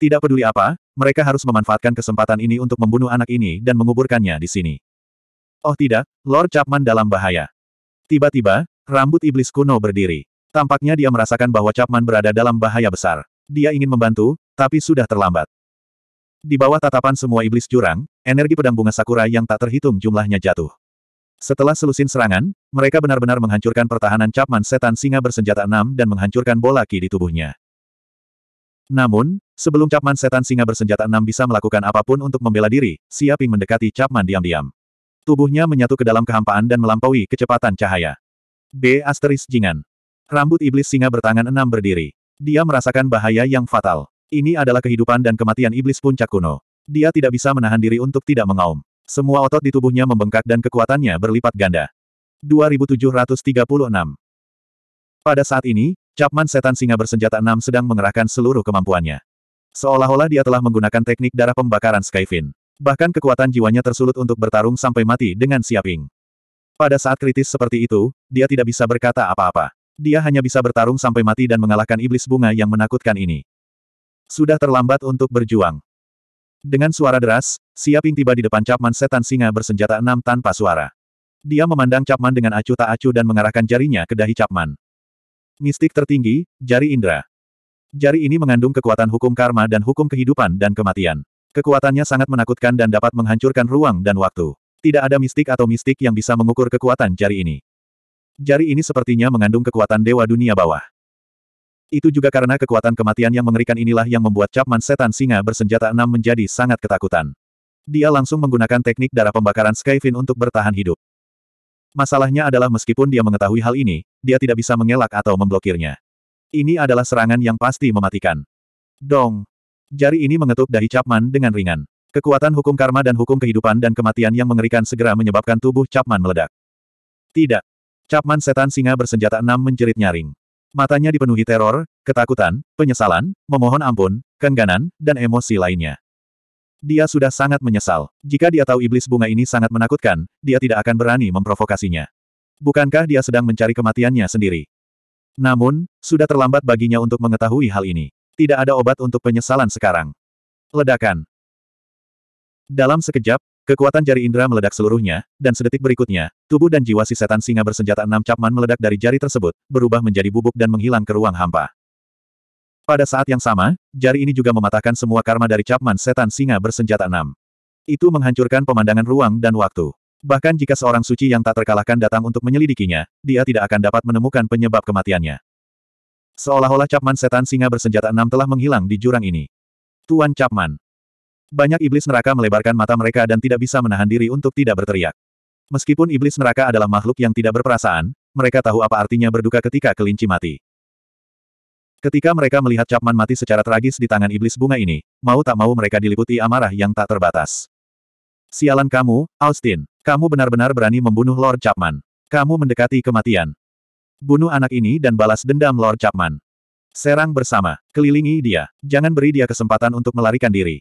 Tidak peduli apa, mereka harus memanfaatkan kesempatan ini untuk membunuh anak ini dan menguburkannya di sini. Oh tidak, Lord Chapman dalam bahaya. Tiba-tiba, rambut iblis kuno berdiri. Tampaknya dia merasakan bahwa Chapman berada dalam bahaya besar. Dia ingin membantu, tapi sudah terlambat. Di bawah tatapan semua iblis jurang, energi pedang bunga sakura yang tak terhitung jumlahnya jatuh. Setelah selusin serangan, mereka benar-benar menghancurkan pertahanan Chapman setan singa bersenjata enam dan menghancurkan bola ki di tubuhnya. Namun, sebelum Chapman setan singa bersenjata enam bisa melakukan apapun untuk membela diri, Siaping mendekati Chapman diam-diam. Tubuhnya menyatu ke dalam kehampaan dan melampaui kecepatan cahaya. B. Asteris Jingan Rambut iblis singa bertangan enam berdiri. Dia merasakan bahaya yang fatal. Ini adalah kehidupan dan kematian iblis puncak kuno. Dia tidak bisa menahan diri untuk tidak mengaum. Semua otot di tubuhnya membengkak dan kekuatannya berlipat ganda. 2736 Pada saat ini, Capman setan singa bersenjata enam sedang mengerahkan seluruh kemampuannya. Seolah-olah dia telah menggunakan teknik darah pembakaran Skyfin. Bahkan kekuatan jiwanya tersulut untuk bertarung sampai mati dengan Siaping. Pada saat kritis seperti itu, dia tidak bisa berkata apa-apa. Dia hanya bisa bertarung sampai mati dan mengalahkan iblis bunga yang menakutkan ini. Sudah terlambat untuk berjuang. Dengan suara deras, Siaping tiba di depan capman setan singa bersenjata enam tanpa suara. Dia memandang capman dengan acuh tak acuh dan mengarahkan jarinya ke dahi capman. Mistik tertinggi, jari indra. Jari ini mengandung kekuatan hukum karma dan hukum kehidupan dan kematian. Kekuatannya sangat menakutkan dan dapat menghancurkan ruang dan waktu. Tidak ada mistik atau mistik yang bisa mengukur kekuatan jari ini. Jari ini sepertinya mengandung kekuatan dewa dunia bawah. Itu juga karena kekuatan kematian yang mengerikan inilah yang membuat Chapman setan singa bersenjata enam menjadi sangat ketakutan. Dia langsung menggunakan teknik darah pembakaran Skyfin untuk bertahan hidup. Masalahnya adalah meskipun dia mengetahui hal ini, dia tidak bisa mengelak atau memblokirnya. Ini adalah serangan yang pasti mematikan. Dong! Jari ini mengetuk dahi Chapman dengan ringan. Kekuatan hukum karma dan hukum kehidupan dan kematian yang mengerikan segera menyebabkan tubuh Chapman meledak. Tidak, Capman setan singa bersenjata enam menjerit nyaring. Matanya dipenuhi teror, ketakutan, penyesalan, memohon ampun, kengganan, dan emosi lainnya. Dia sudah sangat menyesal. Jika dia tahu iblis bunga ini sangat menakutkan, dia tidak akan berani memprovokasinya. Bukankah dia sedang mencari kematiannya sendiri? Namun, sudah terlambat baginya untuk mengetahui hal ini. Tidak ada obat untuk penyesalan sekarang. Ledakan. Dalam sekejap, Kekuatan jari indera meledak seluruhnya, dan sedetik berikutnya, tubuh dan jiwa si setan singa bersenjata enam capman meledak dari jari tersebut, berubah menjadi bubuk dan menghilang ke ruang hampa. Pada saat yang sama, jari ini juga mematahkan semua karma dari capman setan singa bersenjata enam. Itu menghancurkan pemandangan ruang dan waktu. Bahkan jika seorang suci yang tak terkalahkan datang untuk menyelidikinya, dia tidak akan dapat menemukan penyebab kematiannya. Seolah-olah capman setan singa bersenjata enam telah menghilang di jurang ini. Tuan Capman, banyak iblis neraka melebarkan mata mereka dan tidak bisa menahan diri untuk tidak berteriak. Meskipun iblis neraka adalah makhluk yang tidak berperasaan, mereka tahu apa artinya berduka ketika kelinci mati. Ketika mereka melihat Chapman mati secara tragis di tangan iblis bunga ini, mau tak mau mereka diliputi amarah yang tak terbatas. Sialan kamu, Austin. Kamu benar-benar berani membunuh Lord Chapman. Kamu mendekati kematian. Bunuh anak ini dan balas dendam Lord Chapman. Serang bersama. Kelilingi dia. Jangan beri dia kesempatan untuk melarikan diri.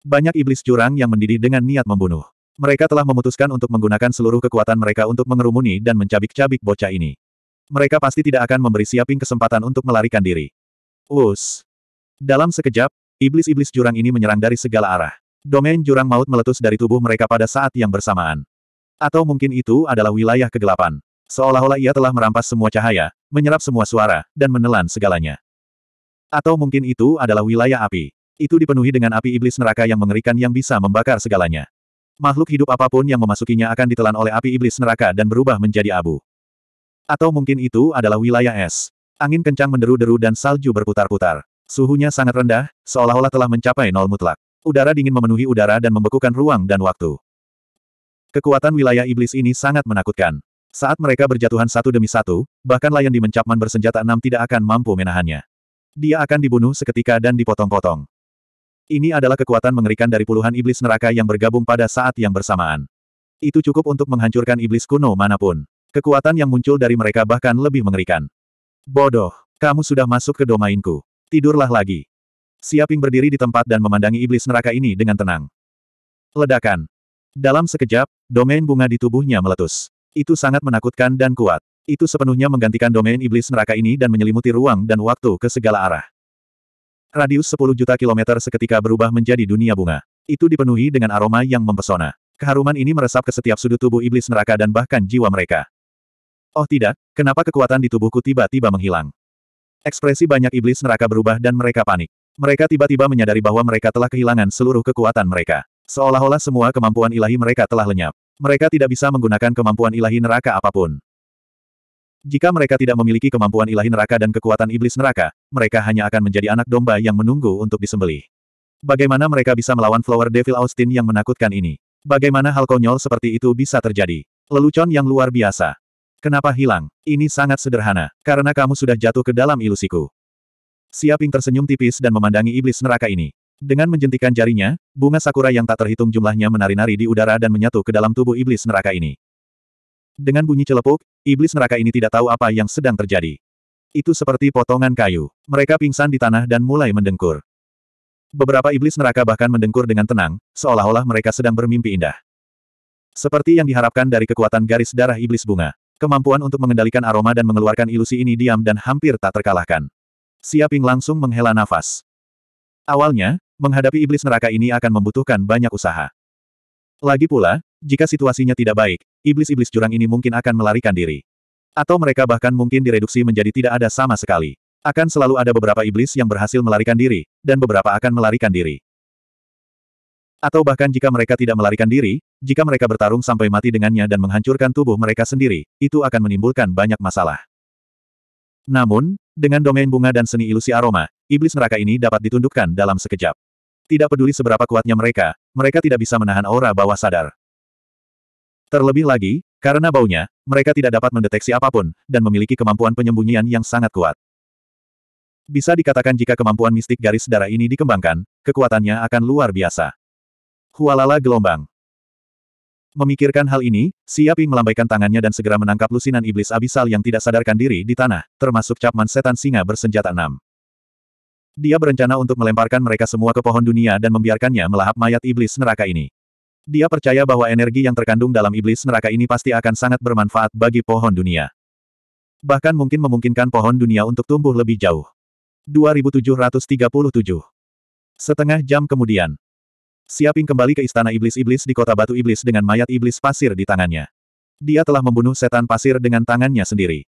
Banyak iblis curang yang mendidih dengan niat membunuh. Mereka telah memutuskan untuk menggunakan seluruh kekuatan mereka untuk mengerumuni dan mencabik-cabik bocah ini. Mereka pasti tidak akan memberi Siaping kesempatan untuk melarikan diri. Us. Dalam sekejap, iblis-iblis jurang ini menyerang dari segala arah. Domain jurang maut meletus dari tubuh mereka pada saat yang bersamaan. Atau mungkin itu adalah wilayah kegelapan. Seolah-olah ia telah merampas semua cahaya, menyerap semua suara, dan menelan segalanya. Atau mungkin itu adalah wilayah api. Itu dipenuhi dengan api iblis neraka yang mengerikan yang bisa membakar segalanya. Makhluk hidup apapun yang memasukinya akan ditelan oleh api iblis neraka dan berubah menjadi abu. Atau mungkin itu adalah wilayah es. Angin kencang menderu-deru dan salju berputar-putar. Suhunya sangat rendah, seolah-olah telah mencapai nol mutlak. Udara dingin memenuhi udara dan membekukan ruang dan waktu. Kekuatan wilayah iblis ini sangat menakutkan. Saat mereka berjatuhan satu demi satu, bahkan layan di mencapman bersenjata enam tidak akan mampu menahannya. Dia akan dibunuh seketika dan dipotong-potong. Ini adalah kekuatan mengerikan dari puluhan iblis neraka yang bergabung pada saat yang bersamaan. Itu cukup untuk menghancurkan iblis kuno manapun. Kekuatan yang muncul dari mereka bahkan lebih mengerikan. Bodoh, kamu sudah masuk ke domainku. Tidurlah lagi. Siaping berdiri di tempat dan memandangi iblis neraka ini dengan tenang. Ledakan. Dalam sekejap, domain bunga di tubuhnya meletus. Itu sangat menakutkan dan kuat. Itu sepenuhnya menggantikan domain iblis neraka ini dan menyelimuti ruang dan waktu ke segala arah. Radius 10 juta kilometer seketika berubah menjadi dunia bunga. Itu dipenuhi dengan aroma yang mempesona. Keharuman ini meresap ke setiap sudut tubuh iblis neraka dan bahkan jiwa mereka. Oh tidak, kenapa kekuatan di tubuhku tiba-tiba menghilang? Ekspresi banyak iblis neraka berubah dan mereka panik. Mereka tiba-tiba menyadari bahwa mereka telah kehilangan seluruh kekuatan mereka. Seolah-olah semua kemampuan ilahi mereka telah lenyap. Mereka tidak bisa menggunakan kemampuan ilahi neraka apapun. Jika mereka tidak memiliki kemampuan ilahi neraka dan kekuatan iblis neraka, mereka hanya akan menjadi anak domba yang menunggu untuk disembelih. Bagaimana mereka bisa melawan Flower Devil Austin yang menakutkan ini? Bagaimana hal konyol seperti itu bisa terjadi? Lelucon yang luar biasa. Kenapa hilang? Ini sangat sederhana, karena kamu sudah jatuh ke dalam ilusiku. Siaping tersenyum tipis dan memandangi iblis neraka ini. Dengan menjentikan jarinya, bunga sakura yang tak terhitung jumlahnya menari-nari di udara dan menyatu ke dalam tubuh iblis neraka ini. Dengan bunyi celepuk, iblis neraka ini tidak tahu apa yang sedang terjadi. Itu seperti potongan kayu. Mereka pingsan di tanah dan mulai mendengkur. Beberapa iblis neraka bahkan mendengkur dengan tenang, seolah-olah mereka sedang bermimpi indah. Seperti yang diharapkan dari kekuatan garis darah iblis bunga, kemampuan untuk mengendalikan aroma dan mengeluarkan ilusi ini diam dan hampir tak terkalahkan. Siaping langsung menghela nafas. Awalnya, menghadapi iblis neraka ini akan membutuhkan banyak usaha. Lagi pula, jika situasinya tidak baik, iblis-iblis jurang ini mungkin akan melarikan diri. Atau mereka bahkan mungkin direduksi menjadi tidak ada sama sekali. Akan selalu ada beberapa iblis yang berhasil melarikan diri, dan beberapa akan melarikan diri. Atau bahkan jika mereka tidak melarikan diri, jika mereka bertarung sampai mati dengannya dan menghancurkan tubuh mereka sendiri, itu akan menimbulkan banyak masalah. Namun, dengan domain bunga dan seni ilusi aroma, iblis neraka ini dapat ditundukkan dalam sekejap. Tidak peduli seberapa kuatnya mereka, mereka tidak bisa menahan aura bawah sadar. Terlebih lagi, karena baunya, mereka tidak dapat mendeteksi apapun, dan memiliki kemampuan penyembunyian yang sangat kuat. Bisa dikatakan jika kemampuan mistik garis darah ini dikembangkan, kekuatannya akan luar biasa. Hualala gelombang. Memikirkan hal ini, Si melambaikan tangannya dan segera menangkap lusinan iblis abisal yang tidak sadarkan diri di tanah, termasuk capman setan singa bersenjata enam. Dia berencana untuk melemparkan mereka semua ke pohon dunia dan membiarkannya melahap mayat iblis neraka ini. Dia percaya bahwa energi yang terkandung dalam iblis neraka ini pasti akan sangat bermanfaat bagi pohon dunia. Bahkan mungkin memungkinkan pohon dunia untuk tumbuh lebih jauh. 2737 Setengah jam kemudian, Siaping kembali ke istana iblis-iblis di kota batu iblis dengan mayat iblis pasir di tangannya. Dia telah membunuh setan pasir dengan tangannya sendiri.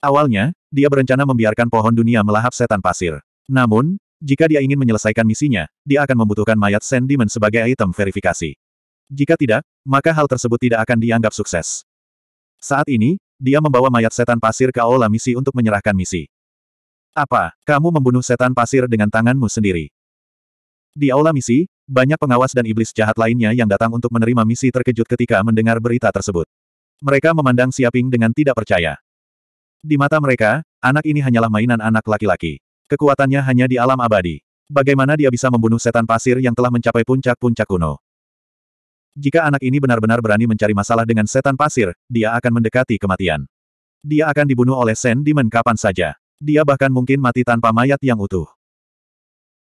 Awalnya, dia berencana membiarkan pohon dunia melahap setan pasir. Namun, jika dia ingin menyelesaikan misinya, dia akan membutuhkan mayat Sand sebagai item verifikasi. Jika tidak, maka hal tersebut tidak akan dianggap sukses. Saat ini, dia membawa mayat setan pasir ke Aula Misi untuk menyerahkan misi. Apa, kamu membunuh setan pasir dengan tanganmu sendiri? Di Aula Misi, banyak pengawas dan iblis jahat lainnya yang datang untuk menerima misi terkejut ketika mendengar berita tersebut. Mereka memandang Siaping dengan tidak percaya. Di mata mereka, anak ini hanyalah mainan anak laki-laki. Kekuatannya hanya di alam abadi. Bagaimana dia bisa membunuh setan pasir yang telah mencapai puncak-puncak kuno? Jika anak ini benar-benar berani mencari masalah dengan setan pasir, dia akan mendekati kematian. Dia akan dibunuh oleh Sen Demon kapan saja. Dia bahkan mungkin mati tanpa mayat yang utuh.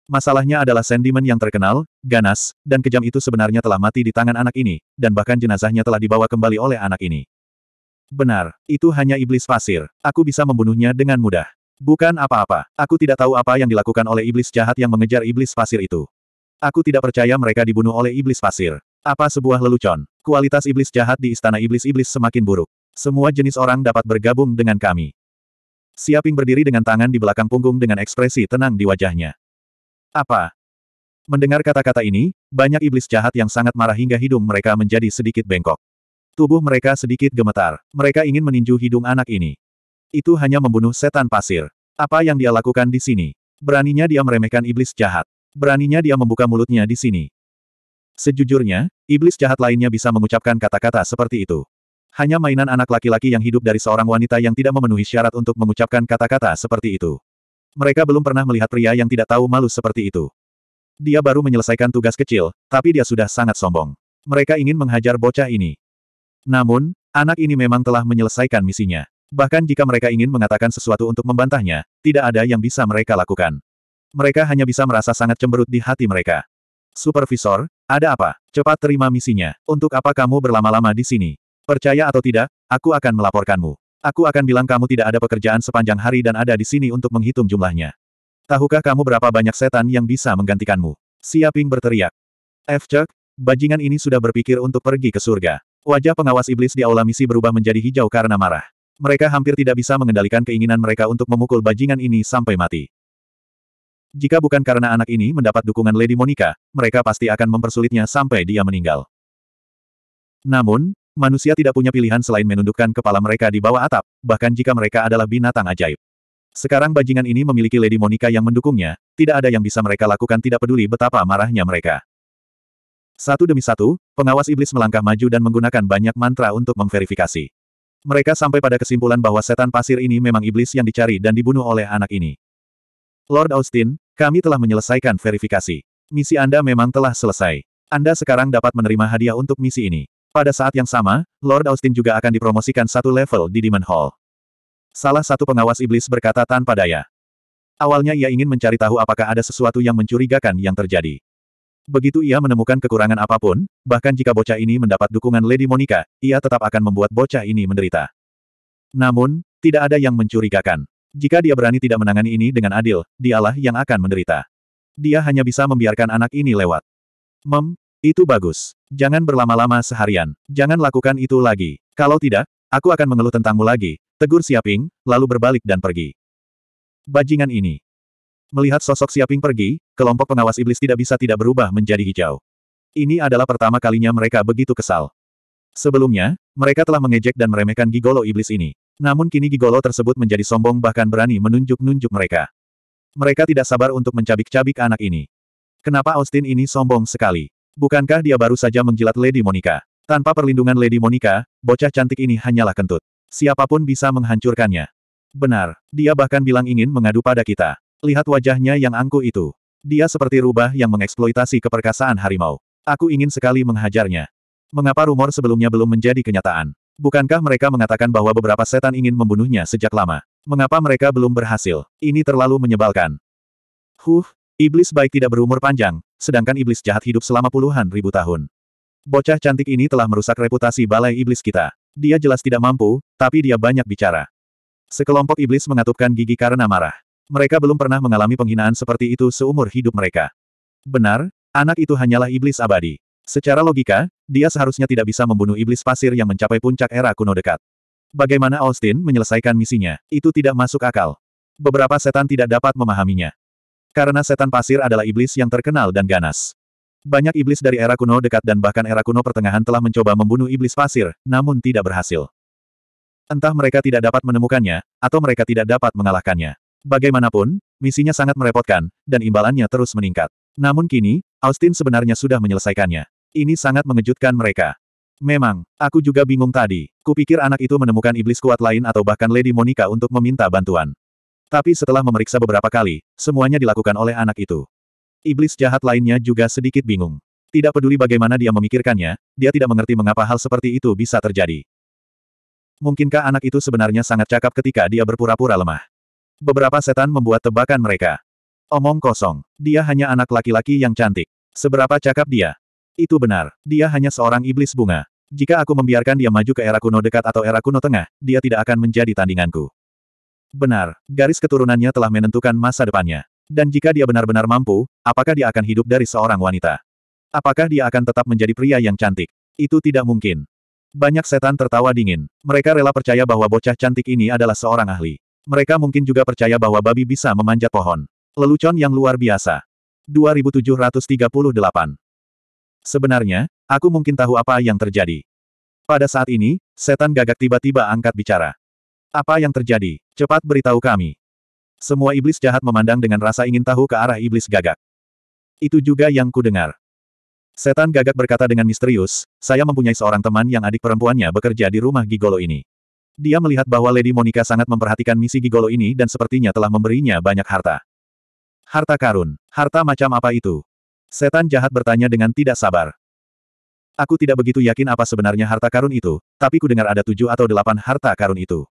Masalahnya adalah Sen Demon yang terkenal, ganas, dan kejam itu sebenarnya telah mati di tangan anak ini, dan bahkan jenazahnya telah dibawa kembali oleh anak ini. Benar, itu hanya iblis pasir. Aku bisa membunuhnya dengan mudah. Bukan apa-apa. Aku tidak tahu apa yang dilakukan oleh iblis jahat yang mengejar iblis pasir itu. Aku tidak percaya mereka dibunuh oleh iblis pasir. Apa sebuah lelucon? Kualitas iblis jahat di istana iblis-iblis semakin buruk. Semua jenis orang dapat bergabung dengan kami. Siaping berdiri dengan tangan di belakang punggung dengan ekspresi tenang di wajahnya. Apa? Mendengar kata-kata ini, banyak iblis jahat yang sangat marah hingga hidung mereka menjadi sedikit bengkok. Tubuh mereka sedikit gemetar. Mereka ingin meninju hidung anak ini. Itu hanya membunuh setan pasir. Apa yang dia lakukan di sini? Beraninya dia meremehkan iblis jahat. Beraninya dia membuka mulutnya di sini. Sejujurnya, iblis jahat lainnya bisa mengucapkan kata-kata seperti itu. Hanya mainan anak laki-laki yang hidup dari seorang wanita yang tidak memenuhi syarat untuk mengucapkan kata-kata seperti itu. Mereka belum pernah melihat pria yang tidak tahu malu seperti itu. Dia baru menyelesaikan tugas kecil, tapi dia sudah sangat sombong. Mereka ingin menghajar bocah ini. Namun, anak ini memang telah menyelesaikan misinya. Bahkan jika mereka ingin mengatakan sesuatu untuk membantahnya, tidak ada yang bisa mereka lakukan. Mereka hanya bisa merasa sangat cemberut di hati mereka. Supervisor, ada apa? Cepat terima misinya. Untuk apa kamu berlama-lama di sini? Percaya atau tidak, aku akan melaporkanmu. Aku akan bilang kamu tidak ada pekerjaan sepanjang hari dan ada di sini untuk menghitung jumlahnya. Tahukah kamu berapa banyak setan yang bisa menggantikanmu? Siaping berteriak. F. Chuck, bajingan ini sudah berpikir untuk pergi ke surga. Wajah pengawas iblis di aula misi berubah menjadi hijau karena marah. Mereka hampir tidak bisa mengendalikan keinginan mereka untuk memukul bajingan ini sampai mati. Jika bukan karena anak ini mendapat dukungan Lady Monica, mereka pasti akan mempersulitnya sampai dia meninggal. Namun, manusia tidak punya pilihan selain menundukkan kepala mereka di bawah atap, bahkan jika mereka adalah binatang ajaib. Sekarang bajingan ini memiliki Lady Monica yang mendukungnya, tidak ada yang bisa mereka lakukan tidak peduli betapa marahnya mereka. Satu demi satu, pengawas iblis melangkah maju dan menggunakan banyak mantra untuk memverifikasi. Mereka sampai pada kesimpulan bahwa setan pasir ini memang iblis yang dicari dan dibunuh oleh anak ini. Lord Austin, kami telah menyelesaikan verifikasi. Misi Anda memang telah selesai. Anda sekarang dapat menerima hadiah untuk misi ini. Pada saat yang sama, Lord Austin juga akan dipromosikan satu level di Demon Hall. Salah satu pengawas iblis berkata tanpa daya. Awalnya ia ingin mencari tahu apakah ada sesuatu yang mencurigakan yang terjadi. Begitu ia menemukan kekurangan apapun, bahkan jika bocah ini mendapat dukungan Lady Monica, ia tetap akan membuat bocah ini menderita. Namun, tidak ada yang mencurigakan. Jika dia berani tidak menangani ini dengan adil, dialah yang akan menderita. Dia hanya bisa membiarkan anak ini lewat. Mem, itu bagus. Jangan berlama-lama seharian. Jangan lakukan itu lagi. Kalau tidak, aku akan mengeluh tentangmu lagi. Tegur Siaping, lalu berbalik dan pergi. Bajingan ini. Melihat sosok Siaping pergi, kelompok pengawas iblis tidak bisa tidak berubah menjadi hijau. Ini adalah pertama kalinya mereka begitu kesal. Sebelumnya, mereka telah mengejek dan meremehkan gigolo iblis ini. Namun kini gigolo tersebut menjadi sombong bahkan berani menunjuk-nunjuk mereka. Mereka tidak sabar untuk mencabik-cabik anak ini. Kenapa Austin ini sombong sekali? Bukankah dia baru saja menjilat Lady Monica? Tanpa perlindungan Lady Monica, bocah cantik ini hanyalah kentut. Siapapun bisa menghancurkannya. Benar, dia bahkan bilang ingin mengadu pada kita. Lihat wajahnya yang angku itu. Dia seperti rubah yang mengeksploitasi keperkasaan harimau. Aku ingin sekali menghajarnya. Mengapa rumor sebelumnya belum menjadi kenyataan? Bukankah mereka mengatakan bahwa beberapa setan ingin membunuhnya sejak lama? Mengapa mereka belum berhasil? Ini terlalu menyebalkan. Huh, iblis baik tidak berumur panjang, sedangkan iblis jahat hidup selama puluhan ribu tahun. Bocah cantik ini telah merusak reputasi balai iblis kita. Dia jelas tidak mampu, tapi dia banyak bicara. Sekelompok iblis mengatupkan gigi karena marah. Mereka belum pernah mengalami penghinaan seperti itu seumur hidup mereka. Benar, anak itu hanyalah iblis abadi. Secara logika, dia seharusnya tidak bisa membunuh iblis pasir yang mencapai puncak era kuno dekat. Bagaimana Austin menyelesaikan misinya, itu tidak masuk akal. Beberapa setan tidak dapat memahaminya. Karena setan pasir adalah iblis yang terkenal dan ganas. Banyak iblis dari era kuno dekat dan bahkan era kuno pertengahan telah mencoba membunuh iblis pasir, namun tidak berhasil. Entah mereka tidak dapat menemukannya, atau mereka tidak dapat mengalahkannya. Bagaimanapun, misinya sangat merepotkan, dan imbalannya terus meningkat. Namun kini, Austin sebenarnya sudah menyelesaikannya. Ini sangat mengejutkan mereka. Memang, aku juga bingung tadi. Kupikir anak itu menemukan iblis kuat lain atau bahkan Lady Monica untuk meminta bantuan. Tapi setelah memeriksa beberapa kali, semuanya dilakukan oleh anak itu. Iblis jahat lainnya juga sedikit bingung. Tidak peduli bagaimana dia memikirkannya, dia tidak mengerti mengapa hal seperti itu bisa terjadi. Mungkinkah anak itu sebenarnya sangat cakap ketika dia berpura-pura lemah? Beberapa setan membuat tebakan mereka. Omong kosong, dia hanya anak laki-laki yang cantik. Seberapa cakap dia? Itu benar, dia hanya seorang iblis bunga. Jika aku membiarkan dia maju ke era kuno dekat atau era kuno tengah, dia tidak akan menjadi tandinganku. Benar, garis keturunannya telah menentukan masa depannya. Dan jika dia benar-benar mampu, apakah dia akan hidup dari seorang wanita? Apakah dia akan tetap menjadi pria yang cantik? Itu tidak mungkin. Banyak setan tertawa dingin. Mereka rela percaya bahwa bocah cantik ini adalah seorang ahli. Mereka mungkin juga percaya bahwa babi bisa memanjat pohon. Lelucon yang luar biasa. 2738 Sebenarnya, aku mungkin tahu apa yang terjadi. Pada saat ini, setan gagak tiba-tiba angkat bicara. Apa yang terjadi? Cepat beritahu kami. Semua iblis jahat memandang dengan rasa ingin tahu ke arah iblis gagak. Itu juga yang kudengar. Setan gagak berkata dengan misterius, saya mempunyai seorang teman yang adik perempuannya bekerja di rumah Gigolo ini. Dia melihat bahwa Lady Monica sangat memperhatikan misi Gigolo ini dan sepertinya telah memberinya banyak harta. Harta karun. Harta macam apa itu? Setan jahat bertanya dengan tidak sabar. Aku tidak begitu yakin apa sebenarnya harta karun itu, tapi ku dengar ada tujuh atau delapan harta karun itu.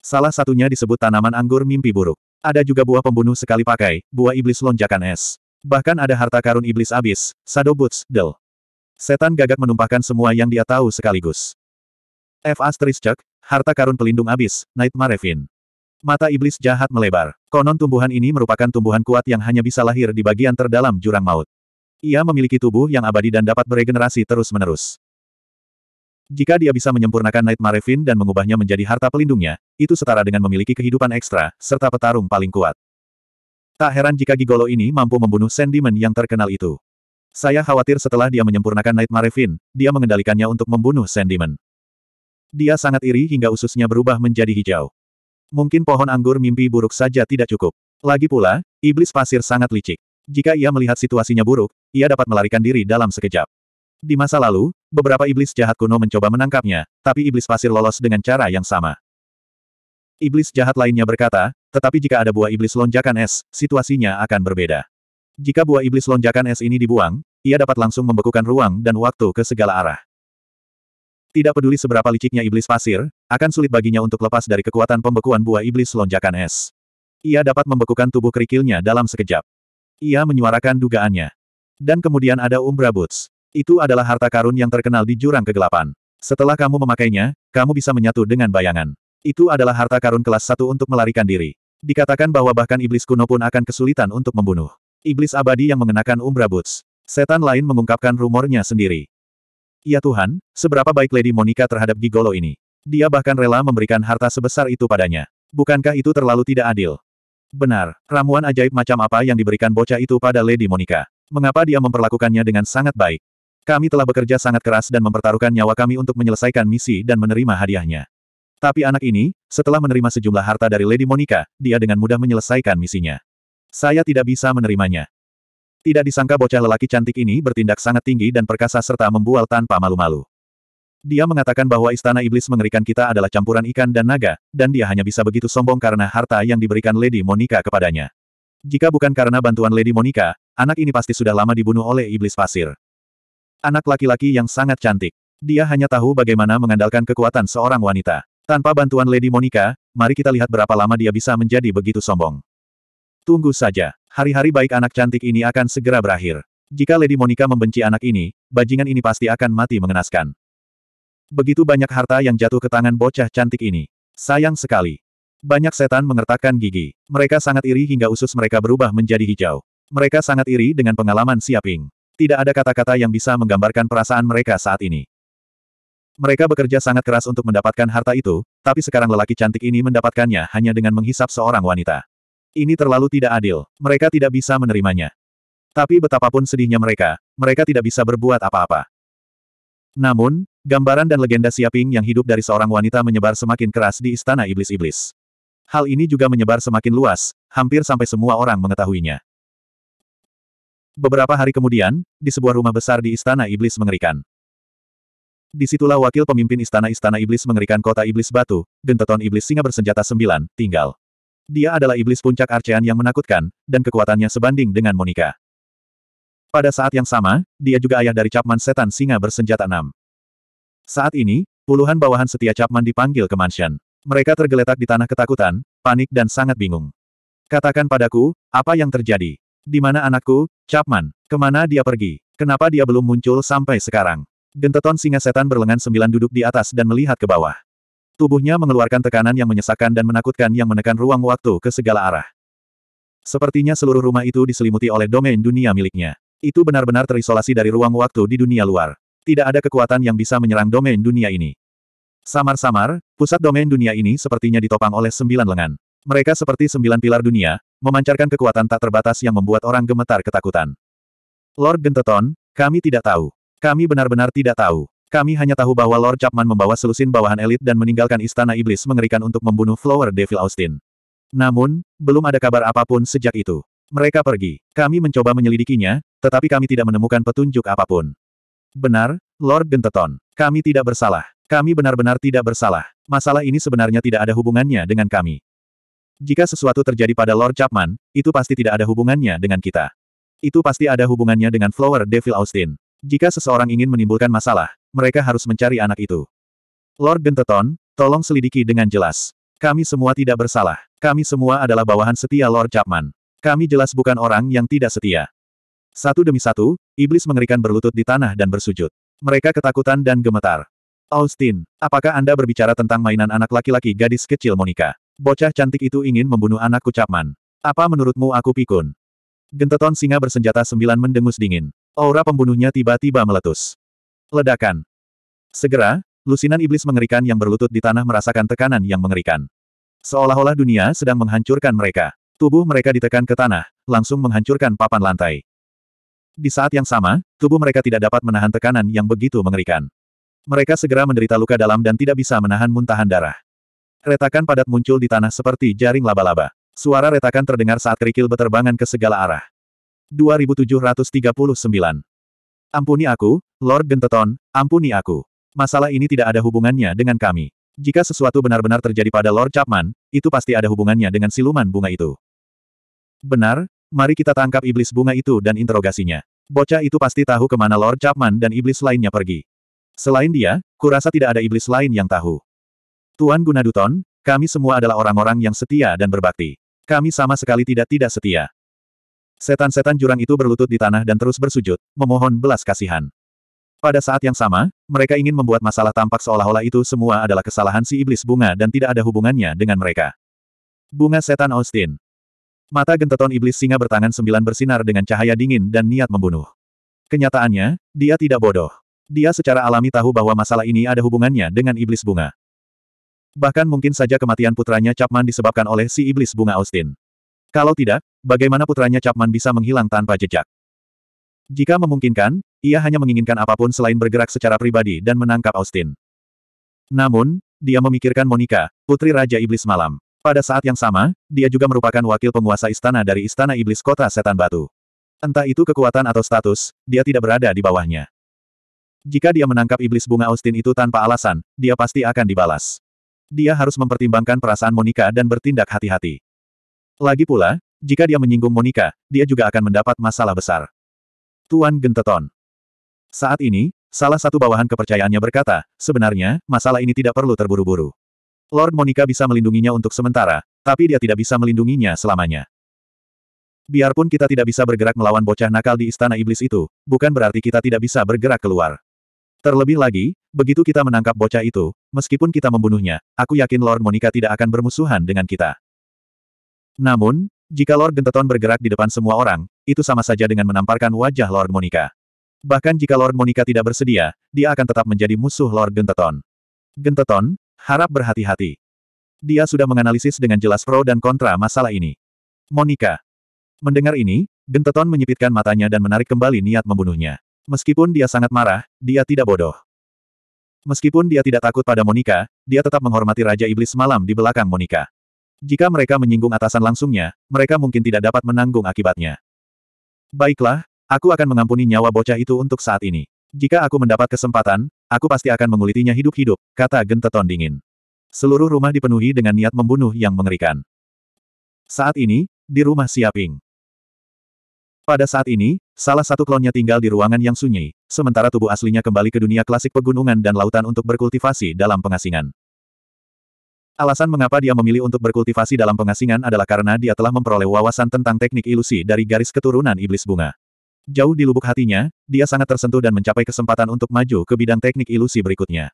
Salah satunya disebut tanaman anggur mimpi buruk. Ada juga buah pembunuh sekali pakai, buah iblis lonjakan es. Bahkan ada harta karun iblis abis, Sado Boots, Del. Setan gagak menumpahkan semua yang dia tahu sekaligus. F. Asterisk, harta karun pelindung abis, Night Marevin. Mata iblis jahat melebar. Konon tumbuhan ini merupakan tumbuhan kuat yang hanya bisa lahir di bagian terdalam jurang maut. Ia memiliki tubuh yang abadi dan dapat beregenerasi terus-menerus. Jika dia bisa menyempurnakan Night Marevin dan mengubahnya menjadi harta pelindungnya, itu setara dengan memiliki kehidupan ekstra, serta petarung paling kuat. Tak heran jika Gigolo ini mampu membunuh Sandman yang terkenal itu. Saya khawatir setelah dia menyempurnakan Night Marevin, dia mengendalikannya untuk membunuh Sandman. Dia sangat iri hingga ususnya berubah menjadi hijau. Mungkin pohon anggur mimpi buruk saja tidak cukup. Lagi pula, iblis pasir sangat licik. Jika ia melihat situasinya buruk, ia dapat melarikan diri dalam sekejap. Di masa lalu, beberapa iblis jahat kuno mencoba menangkapnya, tapi iblis pasir lolos dengan cara yang sama. Iblis jahat lainnya berkata, tetapi jika ada buah iblis lonjakan es, situasinya akan berbeda. Jika buah iblis lonjakan es ini dibuang, ia dapat langsung membekukan ruang dan waktu ke segala arah. Tidak peduli seberapa liciknya iblis pasir, akan sulit baginya untuk lepas dari kekuatan pembekuan buah iblis lonjakan es. Ia dapat membekukan tubuh kerikilnya dalam sekejap. Ia menyuarakan dugaannya. Dan kemudian ada Umbra Boots. Itu adalah harta karun yang terkenal di jurang kegelapan. Setelah kamu memakainya, kamu bisa menyatu dengan bayangan. Itu adalah harta karun kelas satu untuk melarikan diri. Dikatakan bahwa bahkan iblis kuno pun akan kesulitan untuk membunuh. Iblis abadi yang mengenakan Umbra Boots. Setan lain mengungkapkan rumornya sendiri. Ya Tuhan, seberapa baik Lady Monica terhadap Gigolo ini. Dia bahkan rela memberikan harta sebesar itu padanya. Bukankah itu terlalu tidak adil? Benar, ramuan ajaib macam apa yang diberikan bocah itu pada Lady Monica? Mengapa dia memperlakukannya dengan sangat baik? Kami telah bekerja sangat keras dan mempertaruhkan nyawa kami untuk menyelesaikan misi dan menerima hadiahnya. Tapi anak ini, setelah menerima sejumlah harta dari Lady Monica, dia dengan mudah menyelesaikan misinya. Saya tidak bisa menerimanya. Tidak disangka bocah lelaki cantik ini bertindak sangat tinggi dan perkasa serta membual tanpa malu-malu. Dia mengatakan bahwa istana iblis mengerikan kita adalah campuran ikan dan naga, dan dia hanya bisa begitu sombong karena harta yang diberikan Lady Monica kepadanya. Jika bukan karena bantuan Lady Monica, anak ini pasti sudah lama dibunuh oleh iblis pasir. Anak laki-laki yang sangat cantik. Dia hanya tahu bagaimana mengandalkan kekuatan seorang wanita. Tanpa bantuan Lady Monica, mari kita lihat berapa lama dia bisa menjadi begitu sombong. Tunggu saja. Hari-hari baik anak cantik ini akan segera berakhir. Jika Lady Monica membenci anak ini, bajingan ini pasti akan mati mengenaskan. Begitu banyak harta yang jatuh ke tangan bocah cantik ini. Sayang sekali. Banyak setan mengertakkan gigi. Mereka sangat iri hingga usus mereka berubah menjadi hijau. Mereka sangat iri dengan pengalaman Siaping. Tidak ada kata-kata yang bisa menggambarkan perasaan mereka saat ini. Mereka bekerja sangat keras untuk mendapatkan harta itu, tapi sekarang lelaki cantik ini mendapatkannya hanya dengan menghisap seorang wanita. Ini terlalu tidak adil. Mereka tidak bisa menerimanya. Tapi betapapun sedihnya mereka, mereka tidak bisa berbuat apa-apa. Namun, gambaran dan legenda Siaping yang hidup dari seorang wanita menyebar semakin keras di istana iblis-iblis. Hal ini juga menyebar semakin luas, hampir sampai semua orang mengetahuinya. Beberapa hari kemudian, di sebuah rumah besar di istana iblis mengerikan. Disitulah wakil pemimpin istana-istana iblis mengerikan kota iblis batu, Genteton Iblis Singa bersenjata sembilan, tinggal. Dia adalah iblis puncak Arcean yang menakutkan, dan kekuatannya sebanding dengan Monica. Pada saat yang sama, dia juga ayah dari Capman Setan Singa bersenjata enam. Saat ini, puluhan bawahan setia Capman dipanggil ke mansion. Mereka tergeletak di tanah ketakutan, panik dan sangat bingung. Katakan padaku, apa yang terjadi? Di mana anakku, Capman? Kemana dia pergi? Kenapa dia belum muncul sampai sekarang? Genteton singa setan berlengan sembilan duduk di atas dan melihat ke bawah. Tubuhnya mengeluarkan tekanan yang menyesakkan dan menakutkan yang menekan ruang waktu ke segala arah. Sepertinya seluruh rumah itu diselimuti oleh domain dunia miliknya. Itu benar-benar terisolasi dari ruang waktu di dunia luar. Tidak ada kekuatan yang bisa menyerang domain dunia ini. Samar-samar, pusat domain dunia ini sepertinya ditopang oleh sembilan lengan. Mereka seperti sembilan pilar dunia, memancarkan kekuatan tak terbatas yang membuat orang gemetar ketakutan. Lord Genteton, kami tidak tahu. Kami benar-benar tidak tahu. Kami hanya tahu bahwa Lord Chapman membawa selusin bawahan elit dan meninggalkan istana iblis mengerikan untuk membunuh Flower Devil Austin. Namun, belum ada kabar apapun sejak itu. Mereka pergi. Kami mencoba menyelidikinya, tetapi kami tidak menemukan petunjuk apapun. Benar, Lord Genteton. Kami tidak bersalah. Kami benar-benar tidak bersalah. Masalah ini sebenarnya tidak ada hubungannya dengan kami. Jika sesuatu terjadi pada Lord Chapman, itu pasti tidak ada hubungannya dengan kita. Itu pasti ada hubungannya dengan Flower Devil Austin. Jika seseorang ingin menimbulkan masalah, mereka harus mencari anak itu. Lord Genteton, tolong selidiki dengan jelas. Kami semua tidak bersalah. Kami semua adalah bawahan setia Lord Chapman. Kami jelas bukan orang yang tidak setia. Satu demi satu, iblis mengerikan berlutut di tanah dan bersujud. Mereka ketakutan dan gemetar. Austin, apakah Anda berbicara tentang mainan anak laki-laki gadis kecil Monica? Bocah cantik itu ingin membunuh anakku Chapman. Apa menurutmu aku pikun? Genteton singa bersenjata sembilan mendengus dingin. Aura pembunuhnya tiba-tiba meletus. Ledakan. Segera, lusinan iblis mengerikan yang berlutut di tanah merasakan tekanan yang mengerikan. Seolah-olah dunia sedang menghancurkan mereka. Tubuh mereka ditekan ke tanah, langsung menghancurkan papan lantai. Di saat yang sama, tubuh mereka tidak dapat menahan tekanan yang begitu mengerikan. Mereka segera menderita luka dalam dan tidak bisa menahan muntahan darah. Retakan padat muncul di tanah seperti jaring laba-laba. Suara retakan terdengar saat kerikil beterbangan ke segala arah. 2739. Ampuni aku, Lord Genteton, ampuni aku. Masalah ini tidak ada hubungannya dengan kami. Jika sesuatu benar-benar terjadi pada Lord Chapman, itu pasti ada hubungannya dengan siluman bunga itu. Benar, mari kita tangkap iblis bunga itu dan interogasinya. Bocah itu pasti tahu kemana Lord Chapman dan iblis lainnya pergi. Selain dia, kurasa tidak ada iblis lain yang tahu. Tuan Gunaduton, kami semua adalah orang-orang yang setia dan berbakti. Kami sama sekali tidak tidak setia. Setan-setan jurang itu berlutut di tanah dan terus bersujud, memohon belas kasihan. Pada saat yang sama, mereka ingin membuat masalah tampak seolah-olah itu semua adalah kesalahan si iblis bunga dan tidak ada hubungannya dengan mereka. Bunga setan Austin. Mata genteton iblis singa bertangan sembilan bersinar dengan cahaya dingin dan niat membunuh. Kenyataannya, dia tidak bodoh. Dia secara alami tahu bahwa masalah ini ada hubungannya dengan iblis bunga. Bahkan mungkin saja kematian putranya Chapman disebabkan oleh si iblis bunga Austin. Kalau tidak, bagaimana putranya Chapman bisa menghilang tanpa jejak? Jika memungkinkan, ia hanya menginginkan apapun selain bergerak secara pribadi dan menangkap Austin. Namun, dia memikirkan Monica, putri Raja Iblis Malam. Pada saat yang sama, dia juga merupakan wakil penguasa istana dari Istana Iblis Kota Setan Batu. Entah itu kekuatan atau status, dia tidak berada di bawahnya. Jika dia menangkap iblis bunga Austin itu tanpa alasan, dia pasti akan dibalas. Dia harus mempertimbangkan perasaan Monica dan bertindak hati-hati. Lagi pula, jika dia menyinggung Monica, dia juga akan mendapat masalah besar. Tuan Genteton. Saat ini, salah satu bawahan kepercayaannya berkata, sebenarnya, masalah ini tidak perlu terburu-buru. Lord Monica bisa melindunginya untuk sementara, tapi dia tidak bisa melindunginya selamanya. Biarpun kita tidak bisa bergerak melawan bocah nakal di istana iblis itu, bukan berarti kita tidak bisa bergerak keluar. Terlebih lagi, begitu kita menangkap bocah itu, meskipun kita membunuhnya, aku yakin Lord Monica tidak akan bermusuhan dengan kita. Namun, jika Lord Genteton bergerak di depan semua orang, itu sama saja dengan menamparkan wajah Lord Monica. Bahkan jika Lord Monica tidak bersedia, dia akan tetap menjadi musuh Lord Genteton. Genteton, harap berhati-hati. Dia sudah menganalisis dengan jelas pro dan kontra masalah ini. Monica. Mendengar ini, Genteton menyipitkan matanya dan menarik kembali niat membunuhnya. Meskipun dia sangat marah, dia tidak bodoh. Meskipun dia tidak takut pada Monica, dia tetap menghormati Raja Iblis malam di belakang Monica. Jika mereka menyinggung atasan langsungnya, mereka mungkin tidak dapat menanggung akibatnya. Baiklah, aku akan mengampuni nyawa bocah itu untuk saat ini. Jika aku mendapat kesempatan, Aku pasti akan mengulitinya hidup-hidup, kata Genteton dingin. Seluruh rumah dipenuhi dengan niat membunuh yang mengerikan. Saat ini, di rumah Siaping. Pada saat ini, salah satu klonnya tinggal di ruangan yang sunyi, sementara tubuh aslinya kembali ke dunia klasik pegunungan dan lautan untuk berkultivasi dalam pengasingan. Alasan mengapa dia memilih untuk berkultivasi dalam pengasingan adalah karena dia telah memperoleh wawasan tentang teknik ilusi dari garis keturunan iblis bunga. Jauh di lubuk hatinya, dia sangat tersentuh dan mencapai kesempatan untuk maju ke bidang teknik ilusi berikutnya.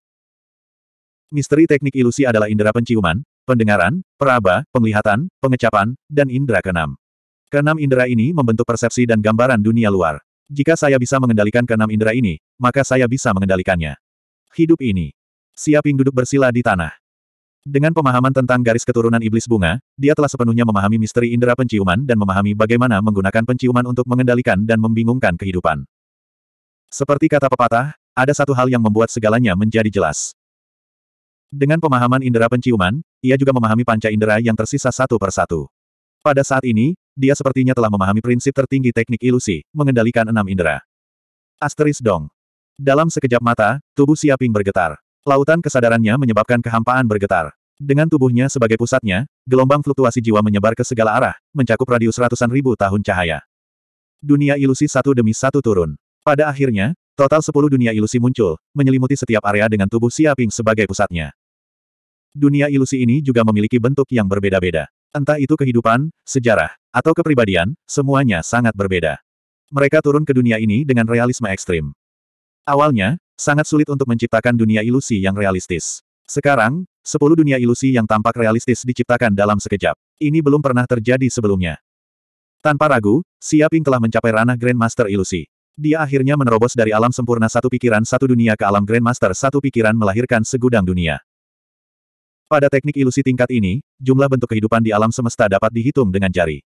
Misteri teknik ilusi adalah indera penciuman, pendengaran, peraba, penglihatan, pengecapan, dan indera keenam. Keenam indera ini membentuk persepsi dan gambaran dunia luar. Jika saya bisa mengendalikan keenam indera ini, maka saya bisa mengendalikannya. Hidup ini. Siaping duduk bersila di tanah. Dengan pemahaman tentang garis keturunan iblis bunga, dia telah sepenuhnya memahami misteri indera penciuman dan memahami bagaimana menggunakan penciuman untuk mengendalikan dan membingungkan kehidupan. Seperti kata pepatah, ada satu hal yang membuat segalanya menjadi jelas. Dengan pemahaman indera penciuman, ia juga memahami panca indera yang tersisa satu per satu. Pada saat ini, dia sepertinya telah memahami prinsip tertinggi teknik ilusi, mengendalikan enam indera. Asteris dong. Dalam sekejap mata, tubuh Siaping bergetar. Lautan kesadarannya menyebabkan kehampaan bergetar. Dengan tubuhnya sebagai pusatnya, gelombang fluktuasi jiwa menyebar ke segala arah, mencakup radius ratusan ribu tahun cahaya. Dunia ilusi satu demi satu turun. Pada akhirnya, total sepuluh dunia ilusi muncul, menyelimuti setiap area dengan tubuh siaping sebagai pusatnya. Dunia ilusi ini juga memiliki bentuk yang berbeda-beda. Entah itu kehidupan, sejarah, atau kepribadian, semuanya sangat berbeda. Mereka turun ke dunia ini dengan realisme ekstrim. Awalnya, sangat sulit untuk menciptakan dunia ilusi yang realistis. Sekarang, sepuluh dunia ilusi yang tampak realistis diciptakan dalam sekejap. Ini belum pernah terjadi sebelumnya. Tanpa ragu, Siaping telah mencapai ranah Grandmaster ilusi. Dia akhirnya menerobos dari alam sempurna satu pikiran satu dunia ke alam Grandmaster satu pikiran melahirkan segudang dunia. Pada teknik ilusi tingkat ini, jumlah bentuk kehidupan di alam semesta dapat dihitung dengan jari.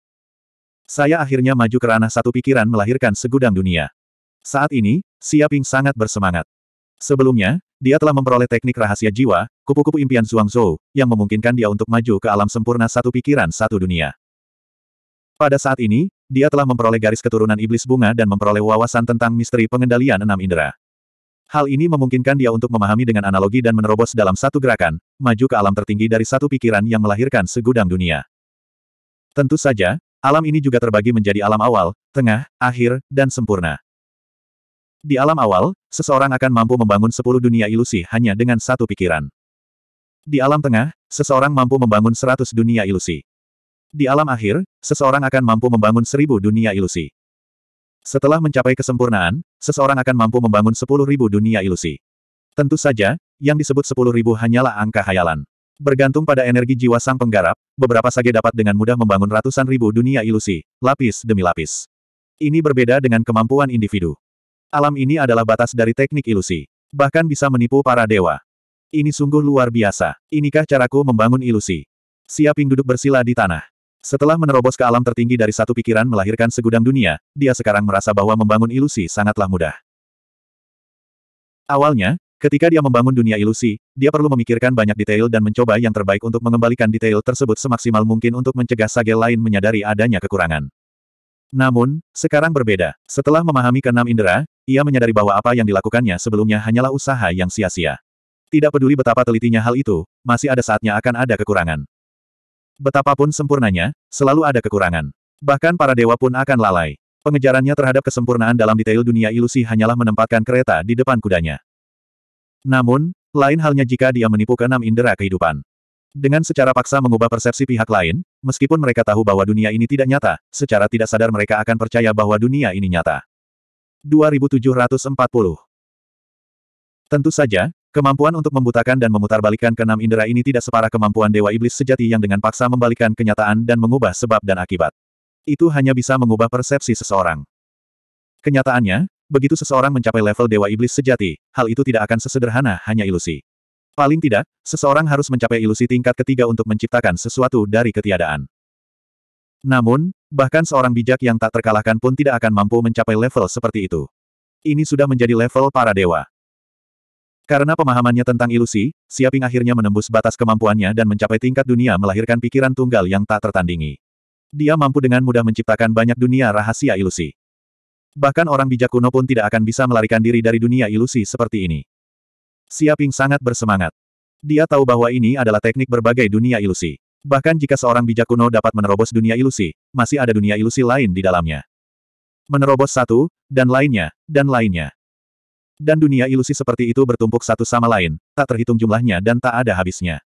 Saya akhirnya maju ke ranah satu pikiran melahirkan segudang dunia. Saat ini, Siaping sangat bersemangat. Sebelumnya, dia telah memperoleh teknik rahasia jiwa, kupu-kupu impian Zhuang Zhou, yang memungkinkan dia untuk maju ke alam sempurna satu pikiran satu dunia. Pada saat ini, dia telah memperoleh garis keturunan iblis bunga dan memperoleh wawasan tentang misteri pengendalian enam indera. Hal ini memungkinkan dia untuk memahami dengan analogi dan menerobos dalam satu gerakan, maju ke alam tertinggi dari satu pikiran yang melahirkan segudang dunia. Tentu saja, alam ini juga terbagi menjadi alam awal, tengah, akhir, dan sempurna. Di alam awal, seseorang akan mampu membangun sepuluh dunia ilusi hanya dengan satu pikiran. Di alam tengah, seseorang mampu membangun seratus dunia ilusi. Di alam akhir, seseorang akan mampu membangun seribu dunia ilusi. Setelah mencapai kesempurnaan, seseorang akan mampu membangun sepuluh ribu dunia ilusi. Tentu saja, yang disebut sepuluh ribu hanyalah angka hayalan. Bergantung pada energi jiwa sang penggarap, beberapa sage dapat dengan mudah membangun ratusan ribu dunia ilusi, lapis demi lapis. Ini berbeda dengan kemampuan individu. Alam ini adalah batas dari teknik ilusi. Bahkan bisa menipu para dewa. Ini sungguh luar biasa. Inikah caraku membangun ilusi? Siaping duduk bersila di tanah. Setelah menerobos ke alam tertinggi dari satu pikiran melahirkan segudang dunia, dia sekarang merasa bahwa membangun ilusi sangatlah mudah. Awalnya, ketika dia membangun dunia ilusi, dia perlu memikirkan banyak detail dan mencoba yang terbaik untuk mengembalikan detail tersebut semaksimal mungkin untuk mencegah Sagel lain menyadari adanya kekurangan. Namun, sekarang berbeda. Setelah memahami keenam indera, ia menyadari bahwa apa yang dilakukannya sebelumnya hanyalah usaha yang sia-sia. Tidak peduli betapa telitinya hal itu, masih ada saatnya akan ada kekurangan. Betapapun sempurnanya, selalu ada kekurangan. Bahkan para dewa pun akan lalai. Pengejarannya terhadap kesempurnaan dalam detail dunia ilusi hanyalah menempatkan kereta di depan kudanya. Namun, lain halnya jika dia menipu keenam indera kehidupan. Dengan secara paksa mengubah persepsi pihak lain, meskipun mereka tahu bahwa dunia ini tidak nyata, secara tidak sadar mereka akan percaya bahwa dunia ini nyata. 2740 Tentu saja, kemampuan untuk membutakan dan memutarbalikkan keenam indera ini tidak separah kemampuan Dewa Iblis sejati yang dengan paksa membalikan kenyataan dan mengubah sebab dan akibat. Itu hanya bisa mengubah persepsi seseorang. Kenyataannya, begitu seseorang mencapai level Dewa Iblis sejati, hal itu tidak akan sesederhana hanya ilusi. Paling tidak, seseorang harus mencapai ilusi tingkat ketiga untuk menciptakan sesuatu dari ketiadaan. Namun, bahkan seorang bijak yang tak terkalahkan pun tidak akan mampu mencapai level seperti itu. Ini sudah menjadi level para dewa. Karena pemahamannya tentang ilusi, Siaping akhirnya menembus batas kemampuannya dan mencapai tingkat dunia melahirkan pikiran tunggal yang tak tertandingi. Dia mampu dengan mudah menciptakan banyak dunia rahasia ilusi. Bahkan orang bijak kuno pun tidak akan bisa melarikan diri dari dunia ilusi seperti ini. Siaping sangat bersemangat. Dia tahu bahwa ini adalah teknik berbagai dunia ilusi. Bahkan jika seorang bijak kuno dapat menerobos dunia ilusi, masih ada dunia ilusi lain di dalamnya. Menerobos satu, dan lainnya, dan lainnya. Dan dunia ilusi seperti itu bertumpuk satu sama lain, tak terhitung jumlahnya dan tak ada habisnya.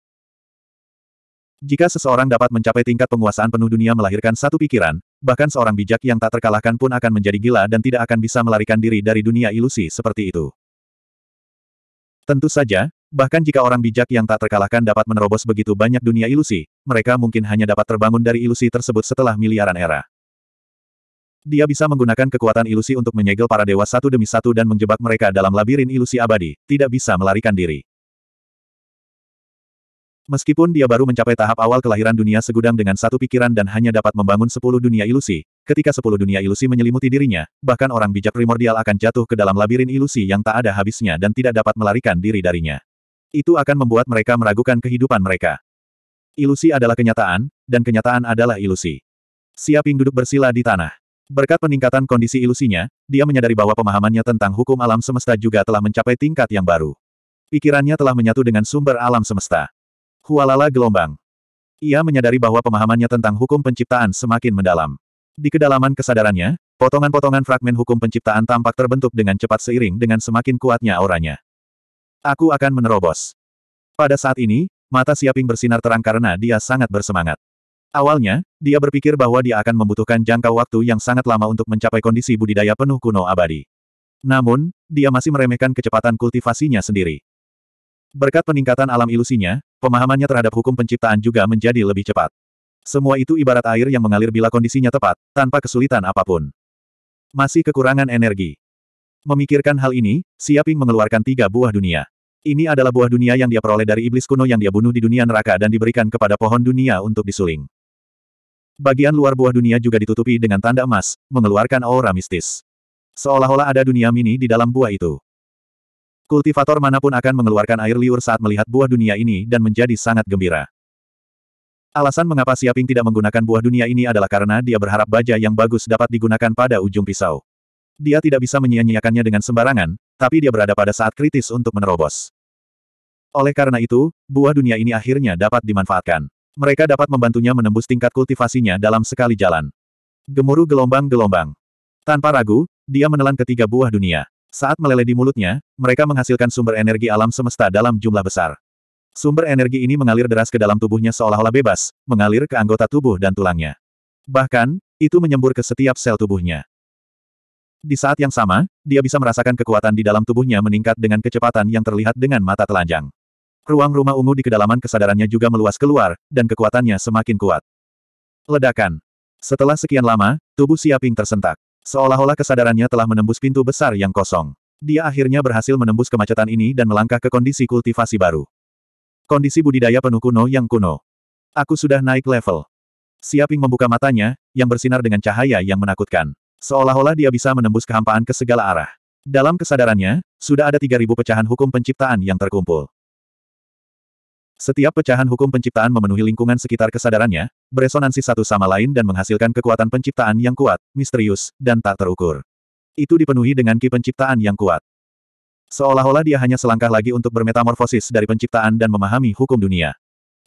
Jika seseorang dapat mencapai tingkat penguasaan penuh dunia melahirkan satu pikiran, bahkan seorang bijak yang tak terkalahkan pun akan menjadi gila dan tidak akan bisa melarikan diri dari dunia ilusi seperti itu. Tentu saja, bahkan jika orang bijak yang tak terkalahkan dapat menerobos begitu banyak dunia ilusi, mereka mungkin hanya dapat terbangun dari ilusi tersebut setelah miliaran era. Dia bisa menggunakan kekuatan ilusi untuk menyegel para dewa satu demi satu dan menjebak mereka dalam labirin ilusi abadi, tidak bisa melarikan diri. Meskipun dia baru mencapai tahap awal kelahiran dunia segudang dengan satu pikiran dan hanya dapat membangun sepuluh dunia ilusi, ketika sepuluh dunia ilusi menyelimuti dirinya, bahkan orang bijak primordial akan jatuh ke dalam labirin ilusi yang tak ada habisnya dan tidak dapat melarikan diri darinya. Itu akan membuat mereka meragukan kehidupan mereka. Ilusi adalah kenyataan, dan kenyataan adalah ilusi. Siaping duduk bersila di tanah. Berkat peningkatan kondisi ilusinya, dia menyadari bahwa pemahamannya tentang hukum alam semesta juga telah mencapai tingkat yang baru. Pikirannya telah menyatu dengan sumber alam semesta. Hualala gelombang. Ia menyadari bahwa pemahamannya tentang hukum penciptaan semakin mendalam. Di kedalaman kesadarannya, potongan-potongan fragmen hukum penciptaan tampak terbentuk dengan cepat seiring dengan semakin kuatnya auranya. Aku akan menerobos. Pada saat ini, mata Siaping bersinar terang karena dia sangat bersemangat. Awalnya, dia berpikir bahwa dia akan membutuhkan jangka waktu yang sangat lama untuk mencapai kondisi budidaya penuh kuno abadi. Namun, dia masih meremehkan kecepatan kultivasinya sendiri. Berkat peningkatan alam ilusinya, Pemahamannya terhadap hukum penciptaan juga menjadi lebih cepat. Semua itu ibarat air yang mengalir bila kondisinya tepat, tanpa kesulitan apapun. Masih kekurangan energi. Memikirkan hal ini, Siaping mengeluarkan tiga buah dunia. Ini adalah buah dunia yang dia peroleh dari iblis kuno yang dia bunuh di dunia neraka dan diberikan kepada pohon dunia untuk disuling. Bagian luar buah dunia juga ditutupi dengan tanda emas, mengeluarkan aura mistis. Seolah-olah ada dunia mini di dalam buah itu. Kultivator manapun akan mengeluarkan air liur saat melihat buah dunia ini dan menjadi sangat gembira. Alasan mengapa Siaping tidak menggunakan buah dunia ini adalah karena dia berharap baja yang bagus dapat digunakan pada ujung pisau. Dia tidak bisa menyia-nyiakannya dengan sembarangan, tapi dia berada pada saat kritis untuk menerobos. Oleh karena itu, buah dunia ini akhirnya dapat dimanfaatkan. Mereka dapat membantunya menembus tingkat kultivasinya dalam sekali jalan. Gemuruh gelombang-gelombang. Tanpa ragu, dia menelan ketiga buah dunia. Saat meleleh di mulutnya, mereka menghasilkan sumber energi alam semesta dalam jumlah besar. Sumber energi ini mengalir deras ke dalam tubuhnya seolah-olah bebas, mengalir ke anggota tubuh dan tulangnya. Bahkan, itu menyembur ke setiap sel tubuhnya. Di saat yang sama, dia bisa merasakan kekuatan di dalam tubuhnya meningkat dengan kecepatan yang terlihat dengan mata telanjang. Ruang rumah ungu di kedalaman kesadarannya juga meluas keluar, dan kekuatannya semakin kuat. Ledakan. Setelah sekian lama, tubuh Siaping tersentak. Seolah-olah kesadarannya telah menembus pintu besar yang kosong. Dia akhirnya berhasil menembus kemacetan ini dan melangkah ke kondisi kultivasi baru. Kondisi budidaya penuh kuno yang kuno. Aku sudah naik level. Siaping membuka matanya, yang bersinar dengan cahaya yang menakutkan. Seolah-olah dia bisa menembus kehampaan ke segala arah. Dalam kesadarannya, sudah ada 3.000 pecahan hukum penciptaan yang terkumpul. Setiap pecahan hukum penciptaan memenuhi lingkungan sekitar kesadarannya, beresonansi satu sama lain dan menghasilkan kekuatan penciptaan yang kuat, misterius, dan tak terukur. Itu dipenuhi dengan ki penciptaan yang kuat. Seolah-olah dia hanya selangkah lagi untuk bermetamorfosis dari penciptaan dan memahami hukum dunia.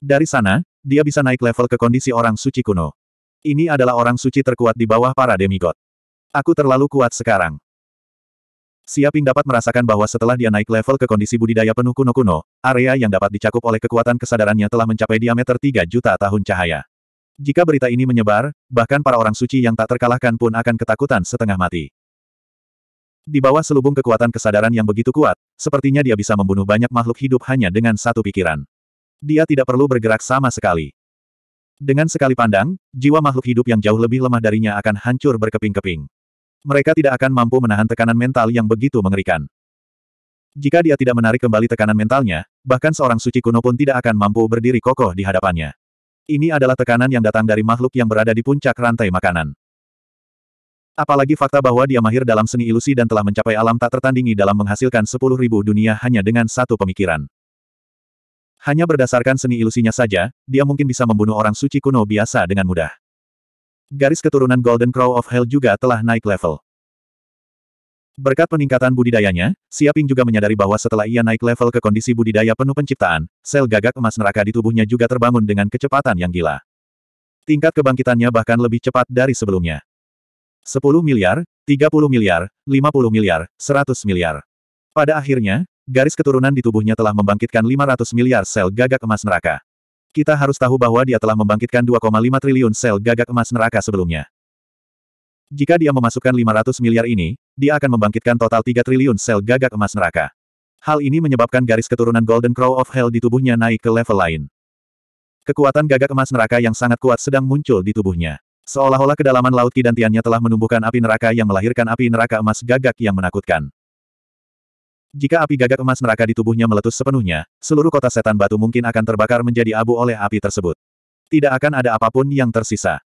Dari sana, dia bisa naik level ke kondisi orang suci kuno. Ini adalah orang suci terkuat di bawah para demigod. Aku terlalu kuat sekarang. Siaping dapat merasakan bahwa setelah dia naik level ke kondisi budidaya penuh kuno-kuno, area yang dapat dicakup oleh kekuatan kesadarannya telah mencapai diameter 3 juta tahun cahaya. Jika berita ini menyebar, bahkan para orang suci yang tak terkalahkan pun akan ketakutan setengah mati. Di bawah selubung kekuatan kesadaran yang begitu kuat, sepertinya dia bisa membunuh banyak makhluk hidup hanya dengan satu pikiran. Dia tidak perlu bergerak sama sekali. Dengan sekali pandang, jiwa makhluk hidup yang jauh lebih lemah darinya akan hancur berkeping-keping. Mereka tidak akan mampu menahan tekanan mental yang begitu mengerikan. Jika dia tidak menarik kembali tekanan mentalnya, bahkan seorang suci kuno pun tidak akan mampu berdiri kokoh di hadapannya. Ini adalah tekanan yang datang dari makhluk yang berada di puncak rantai makanan. Apalagi fakta bahwa dia mahir dalam seni ilusi dan telah mencapai alam tak tertandingi dalam menghasilkan sepuluh ribu dunia hanya dengan satu pemikiran. Hanya berdasarkan seni ilusinya saja, dia mungkin bisa membunuh orang suci kuno biasa dengan mudah. Garis keturunan Golden Crow of Hell juga telah naik level. Berkat peningkatan budidayanya, Siaping juga menyadari bahwa setelah ia naik level ke kondisi budidaya penuh penciptaan, sel gagak emas neraka di tubuhnya juga terbangun dengan kecepatan yang gila. Tingkat kebangkitannya bahkan lebih cepat dari sebelumnya. 10 miliar, 30 miliar, 50 miliar, 100 miliar. Pada akhirnya, garis keturunan di tubuhnya telah membangkitkan 500 miliar sel gagak emas neraka. Kita harus tahu bahwa dia telah membangkitkan 2,5 triliun sel gagak emas neraka sebelumnya. Jika dia memasukkan 500 miliar ini, dia akan membangkitkan total 3 triliun sel gagak emas neraka. Hal ini menyebabkan garis keturunan Golden Crow of Hell di tubuhnya naik ke level lain. Kekuatan gagak emas neraka yang sangat kuat sedang muncul di tubuhnya. Seolah-olah kedalaman laut kidantiannya telah menumbuhkan api neraka yang melahirkan api neraka emas gagak yang menakutkan. Jika api gagak emas neraka di tubuhnya meletus sepenuhnya, seluruh kota setan batu mungkin akan terbakar menjadi abu oleh api tersebut. Tidak akan ada apapun yang tersisa.